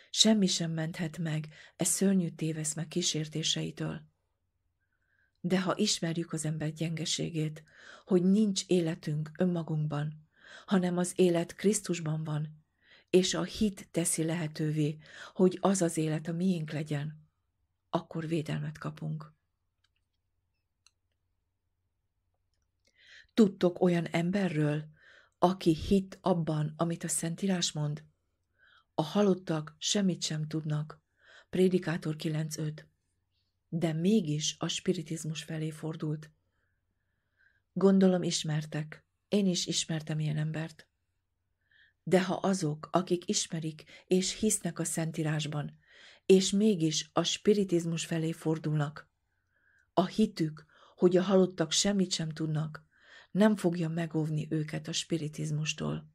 semmi sem menthet meg e szörnyű téveszme kísértéseitől. De ha ismerjük az ember gyengeségét, hogy nincs életünk önmagunkban, hanem az élet Krisztusban van, és a hit teszi lehetővé, hogy az az élet a miénk legyen, akkor védelmet kapunk. Tudtok olyan emberről, aki hitt abban, amit a Szentírás mond? A halottak semmit sem tudnak. Prédikátor 9.5. De mégis a spiritizmus felé fordult. Gondolom ismertek. Én is ismertem ilyen embert. De ha azok, akik ismerik és hisznek a Szentírásban, és mégis a spiritizmus felé fordulnak, a hitük, hogy a halottak semmit sem tudnak, nem fogja megóvni őket a spiritizmustól.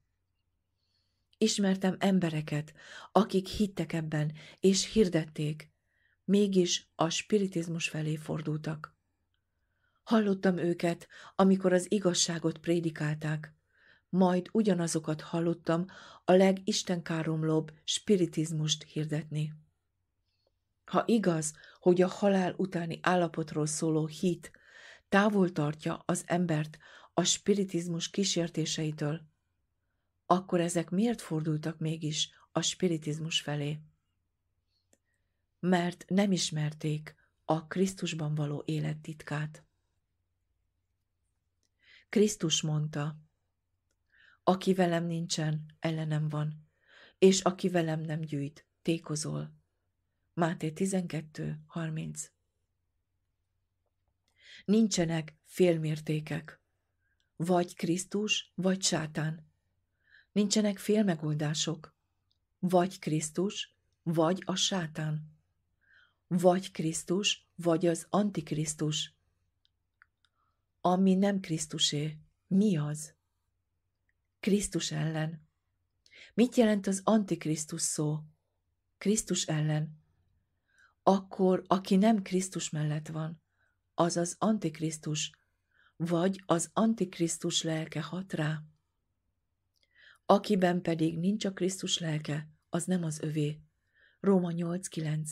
Ismertem embereket, akik hittek ebben, és hirdették, mégis a spiritizmus felé fordultak. Hallottam őket, amikor az igazságot prédikálták. Majd ugyanazokat hallottam a legistenkáromlóbb spiritizmust hirdetni. Ha igaz, hogy a halál utáni állapotról szóló hit távol tartja az embert a spiritizmus kísértéseitől, akkor ezek miért fordultak mégis a spiritizmus felé? Mert nem ismerték a Krisztusban való élet titkát. Krisztus mondta, aki velem nincsen, ellenem van, és aki velem nem gyűjt, tékozol. Máté 12.30 Nincsenek félmértékek. Vagy Krisztus, vagy sátán. Nincsenek félmegoldások. Vagy Krisztus, vagy a sátán. Vagy Krisztus, vagy az Antikrisztus ami nem Krisztusé, mi az? Krisztus ellen. Mit jelent az antikrisztus szó? Krisztus ellen. Akkor, aki nem Krisztus mellett van, az az antikrisztus, vagy az antikrisztus lelke hat rá. Akiben pedig nincs a Krisztus lelke, az nem az övé. Róma 8.9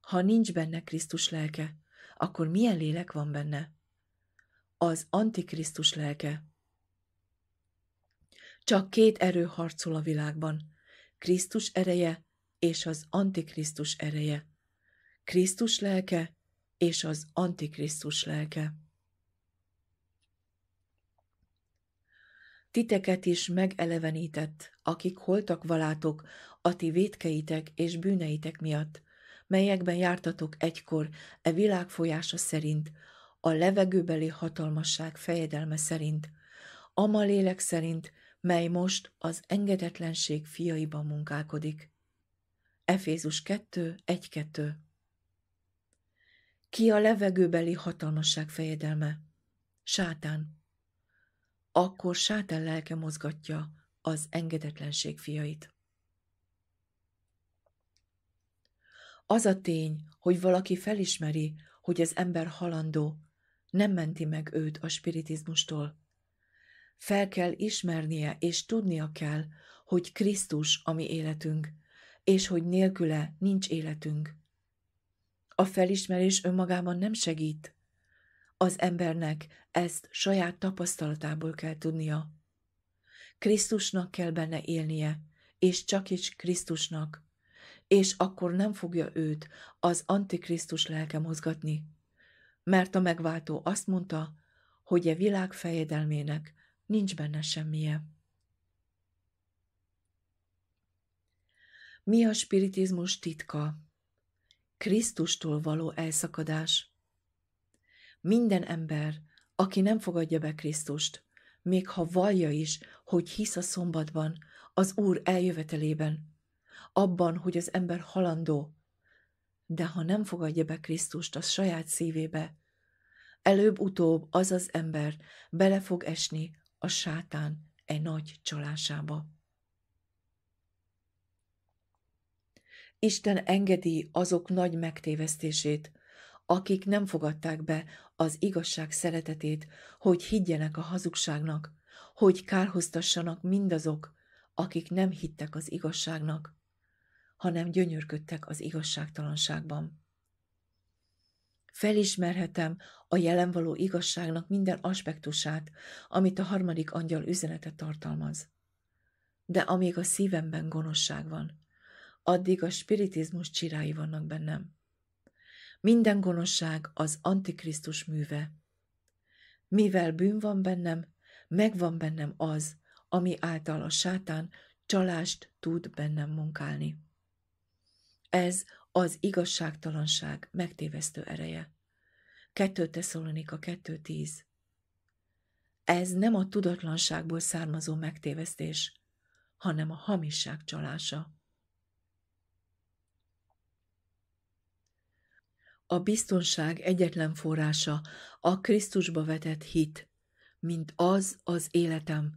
Ha nincs benne Krisztus lelke, akkor milyen lélek van benne? az antikrisztus lelke. Csak két erő harcol a világban, Krisztus ereje és az antikrisztus ereje. Krisztus lelke és az antikrisztus lelke. Titeket is megelevenített, akik holtak valátok a ti vétkeitek és bűneitek miatt, melyekben jártatok egykor e világ folyása szerint, a levegőbeli hatalmasság fejedelme szerint, ama lélek szerint, mely most az engedetlenség fiaiban munkálkodik. Efézus 2, 1-2 Ki a levegőbeli hatalmasság fejedelme? Sátán. Akkor sátán lelke mozgatja az engedetlenség fiait. Az a tény, hogy valaki felismeri, hogy az ember halandó, nem menti meg őt a spiritizmustól. Fel kell ismernie és tudnia kell, hogy Krisztus a mi életünk, és hogy nélküle nincs életünk. A felismerés önmagában nem segít. Az embernek ezt saját tapasztalatából kell tudnia. Krisztusnak kell benne élnie, és csak is Krisztusnak, és akkor nem fogja őt az antikrisztus lelke mozgatni mert a megváltó azt mondta, hogy e világ fejedelmének nincs benne semmije. Mi a spiritizmus titka? Krisztustól való elszakadás. Minden ember, aki nem fogadja be Krisztust, még ha vallja is, hogy hisz a szombatban, az Úr eljövetelében, abban, hogy az ember halandó, de ha nem fogadja be Krisztust a saját szívébe, előbb-utóbb az az ember bele fog esni a sátán egy nagy csalásába. Isten engedi azok nagy megtévesztését, akik nem fogadták be az igazság szeretetét, hogy higgyenek a hazugságnak, hogy kárhoztassanak mindazok, akik nem hittek az igazságnak hanem gyönyörködtek az igazságtalanságban. Felismerhetem a jelen való igazságnak minden aspektusát, amit a harmadik angyal üzenete tartalmaz. De amíg a szívemben gonoszság van, addig a spiritizmus csirái vannak bennem. Minden gonoszság az Antikrisztus műve. Mivel bűn van bennem, megvan bennem az, ami által a sátán csalást tud bennem munkálni. Ez az igazságtalanság megtévesztő ereje. 2 Tesszalonika 2.10 Ez nem a tudatlanságból származó megtévesztés, hanem a hamisság csalása. A biztonság egyetlen forrása a Krisztusba vetett hit, mint az az életem,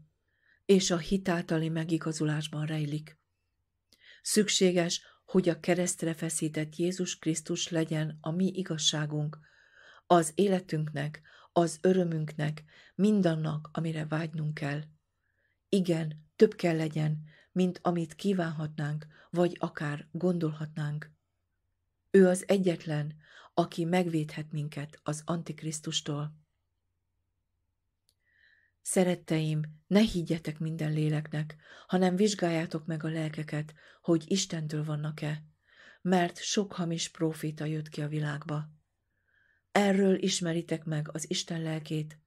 és a hitáltali megigazulásban rejlik. Szükséges, hogy a keresztre feszített Jézus Krisztus legyen a mi igazságunk, az életünknek, az örömünknek, mindannak, amire vágynunk kell. Igen, több kell legyen, mint amit kívánhatnánk, vagy akár gondolhatnánk. Ő az egyetlen, aki megvédhet minket az Antikrisztustól. Szeretteim, ne higgyetek minden léleknek, hanem vizsgáljátok meg a lelkeket, hogy Istentől vannak-e, mert sok hamis profita jött ki a világba. Erről ismeritek meg az Isten lelkét,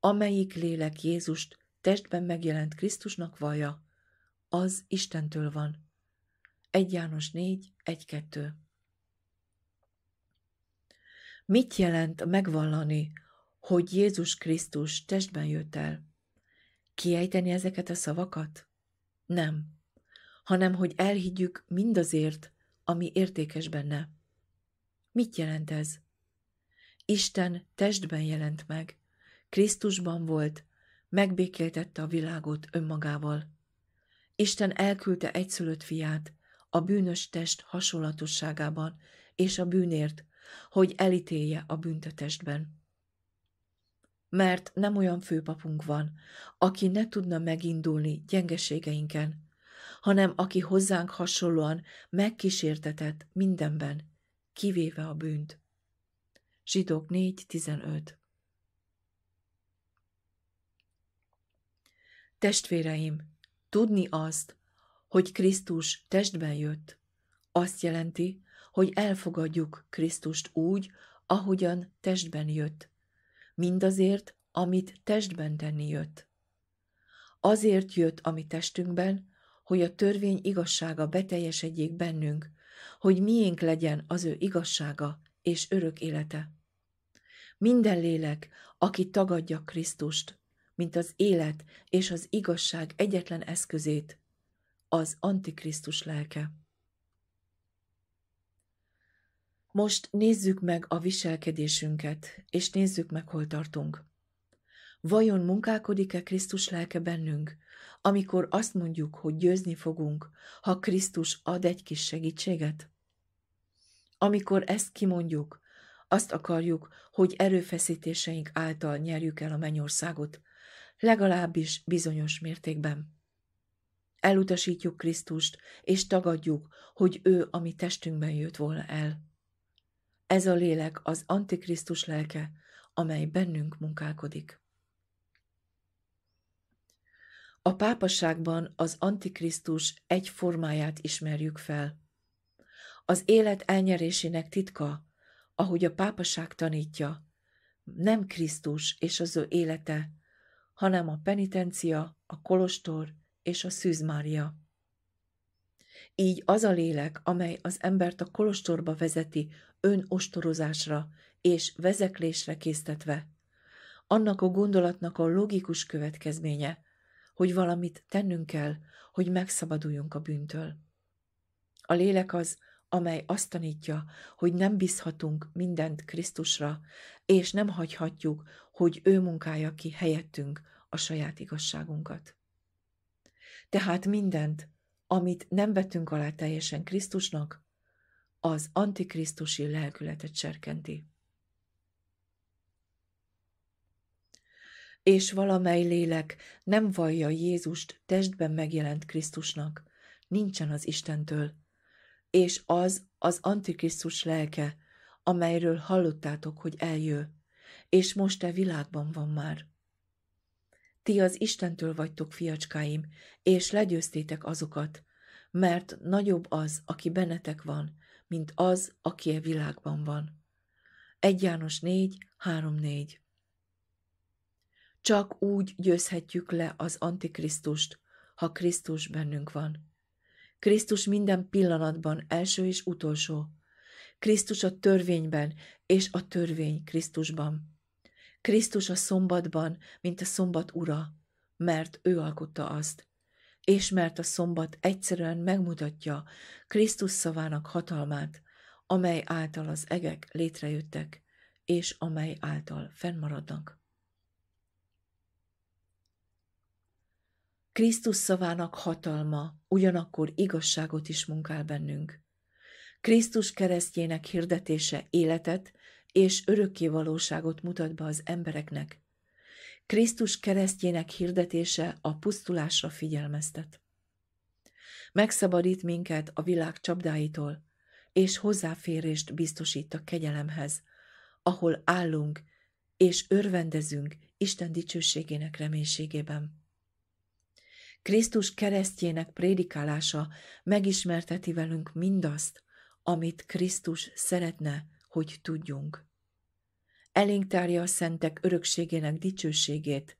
amelyik lélek Jézust testben megjelent Krisztusnak vaja, az Istentől van. 1 János 4, 1, 2. Mit jelent megvallani, hogy Jézus Krisztus testben jött el. Kiejteni ezeket a szavakat? Nem, hanem hogy elhiggyük mindazért, ami értékes benne. Mit jelent ez? Isten testben jelent meg, Krisztusban volt, megbékéltette a világot önmagával. Isten elküldte egyszülött fiát, a bűnös test hasonlatosságában és a bűnért, hogy elítélje a testben mert nem olyan főpapunk van, aki ne tudna megindulni gyengeségeinken, hanem aki hozzánk hasonlóan megkísértetett mindenben, kivéve a bűnt. Zsidók 4.15 Testvéreim, tudni azt, hogy Krisztus testben jött, azt jelenti, hogy elfogadjuk Krisztust úgy, ahogyan testben jött, mindazért, amit testben tenni jött. Azért jött, mi testünkben, hogy a törvény igazsága beteljesedjék bennünk, hogy miénk legyen az ő igazsága és örök élete. Minden lélek, aki tagadja Krisztust, mint az élet és az igazság egyetlen eszközét, az Antikrisztus lelke. Most nézzük meg a viselkedésünket, és nézzük meg, hol tartunk. Vajon munkálkodik-e Krisztus lelke bennünk, amikor azt mondjuk, hogy győzni fogunk, ha Krisztus ad egy kis segítséget? Amikor ezt kimondjuk, azt akarjuk, hogy erőfeszítéseink által nyerjük el a mennyországot, legalábbis bizonyos mértékben. Elutasítjuk Krisztust, és tagadjuk, hogy ő a mi testünkben jött volna el. Ez a lélek az Antikrisztus lelke, amely bennünk munkálkodik. A pápasságban az Antikrisztus egy formáját ismerjük fel. Az élet elnyerésének titka, ahogy a pápaság tanítja, nem Krisztus és az ő élete, hanem a penitencia, a kolostor és a szűzmária. Így az a lélek, amely az embert a kolostorba vezeti ostorozásra és vezeklésre késztetve, annak a gondolatnak a logikus következménye, hogy valamit tennünk kell, hogy megszabaduljunk a bűntől. A lélek az, amely azt tanítja, hogy nem bízhatunk mindent Krisztusra, és nem hagyhatjuk, hogy ő munkája ki helyettünk a saját igazságunkat. Tehát mindent, amit nem vetünk alá teljesen Krisztusnak, az antikrisztusi lelkületet serkenti. És valamely lélek nem vallja Jézust testben megjelent Krisztusnak, nincsen az Istentől, és az az antikrisztus lelke, amelyről hallottátok, hogy eljö. és most e világban van már. Ti az Istentől vagytok, fiacskáim, és legyőztétek azokat, mert nagyobb az, aki bennetek van, mint az, aki a e világban van. 1 János 4, 3, 4 Csak úgy győzhetjük le az Antikrisztust, ha Krisztus bennünk van. Krisztus minden pillanatban első és utolsó. Krisztus a törvényben, és a törvény Krisztusban. Krisztus a szombatban, mint a szombat ura, mert ő alkotta azt, és mert a szombat egyszerűen megmutatja Krisztus szavának hatalmát, amely által az egek létrejöttek, és amely által fennmaradnak. Krisztus szavának hatalma ugyanakkor igazságot is munkál bennünk. Krisztus keresztjének hirdetése életet és örökké valóságot mutat be az embereknek. Krisztus keresztjének hirdetése a pusztulásra figyelmeztet. Megszabadít minket a világ csapdáitól, és hozzáférést biztosít a kegyelemhez, ahol állunk és örvendezünk Isten dicsőségének reménységében. Krisztus keresztjének prédikálása megismerteti velünk mindazt, amit Krisztus szeretne hogy tudjunk. Elénk tárja a szentek örökségének dicsőségét,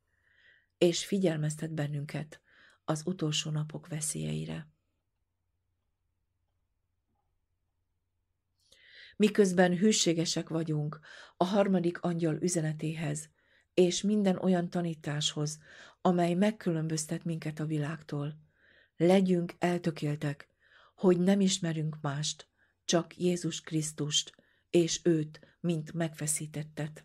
és figyelmeztet bennünket az utolsó napok veszélyeire. Miközben hűségesek vagyunk a harmadik angyal üzenetéhez, és minden olyan tanításhoz, amely megkülönböztet minket a világtól. Legyünk eltökéltek, hogy nem ismerünk mást, csak Jézus Krisztust, és őt, mint megfeszítettet.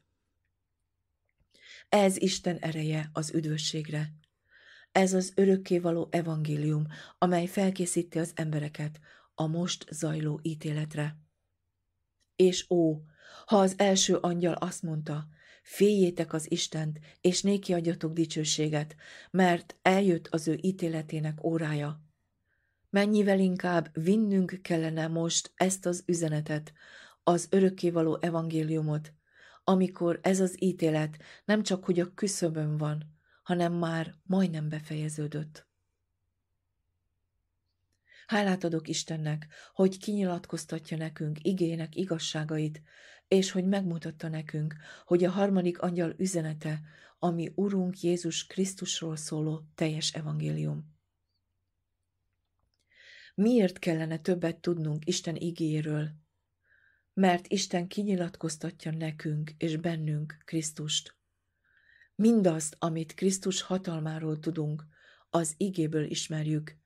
Ez Isten ereje az üdvösségre. Ez az való evangélium, amely felkészíti az embereket a most zajló ítéletre. És ó, ha az első angyal azt mondta, féljétek az Istent, és néki adjatok dicsőséget, mert eljött az ő ítéletének órája. Mennyivel inkább vinnünk kellene most ezt az üzenetet, az örökkévaló evangéliumot, amikor ez az ítélet nem csak hogy a küszöbön van, hanem már majdnem befejeződött. Hálát adok Istennek, hogy kinyilatkoztatja nekünk igének igazságait, és hogy megmutatta nekünk, hogy a harmadik angyal üzenete, ami Urunk Jézus Krisztusról szóló teljes evangélium. Miért kellene többet tudnunk Isten igéről, mert Isten kinyilatkoztatja nekünk és bennünk Krisztust. Mindazt, amit Krisztus hatalmáról tudunk, az igéből ismerjük,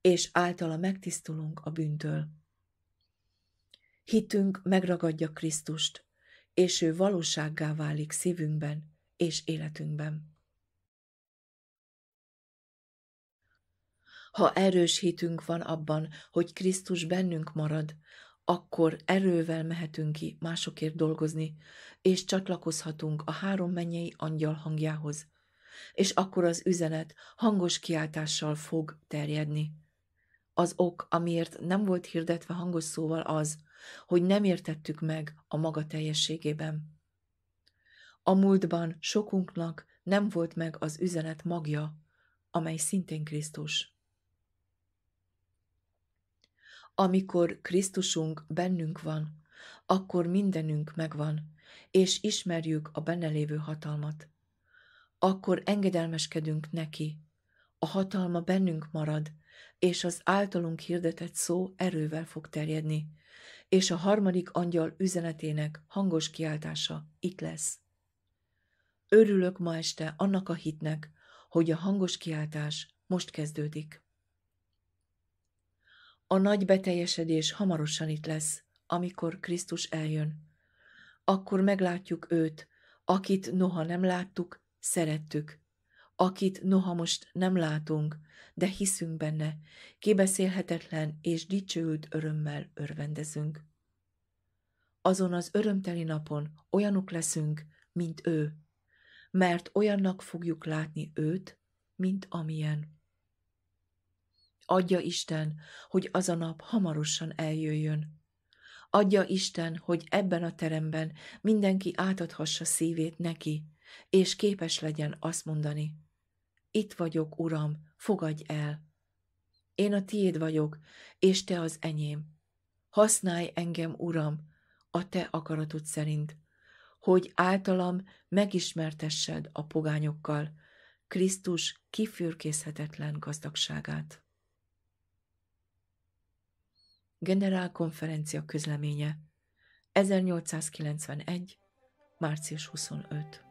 és általa megtisztulunk a bűntől. Hitünk megragadja Krisztust, és ő valósággá válik szívünkben és életünkben. Ha erős hitünk van abban, hogy Krisztus bennünk marad, akkor erővel mehetünk ki másokért dolgozni, és csatlakozhatunk a három mennyei angyal hangjához, és akkor az üzenet hangos kiáltással fog terjedni. Az ok, amiért nem volt hirdetve hangos szóval az, hogy nem értettük meg a maga teljességében. A múltban sokunknak nem volt meg az üzenet magja, amely szintén Krisztus. Amikor Krisztusunk bennünk van, akkor mindenünk megvan, és ismerjük a benne lévő hatalmat. Akkor engedelmeskedünk neki. A hatalma bennünk marad, és az általunk hirdetett szó erővel fog terjedni, és a harmadik angyal üzenetének hangos kiáltása itt lesz. Örülök ma este annak a hitnek, hogy a hangos kiáltás most kezdődik. A nagy beteljesedés hamarosan itt lesz, amikor Krisztus eljön. Akkor meglátjuk őt, akit noha nem láttuk, szerettük. Akit noha most nem látunk, de hiszünk benne, kibeszélhetetlen és dicsőült örömmel örvendezünk. Azon az örömteli napon olyanok leszünk, mint ő, mert olyannak fogjuk látni őt, mint amilyen. Adja Isten, hogy az a nap hamarosan eljöjjön. Adja Isten, hogy ebben a teremben mindenki átadhassa szívét neki, és képes legyen azt mondani. Itt vagyok, Uram, fogadj el. Én a tiéd vagyok, és te az enyém. Használj engem, Uram, a te akaratod szerint, hogy általam megismertessed a pogányokkal Krisztus kifürkészhetetlen gazdagságát. Konferencia közleménye 1891. március 25.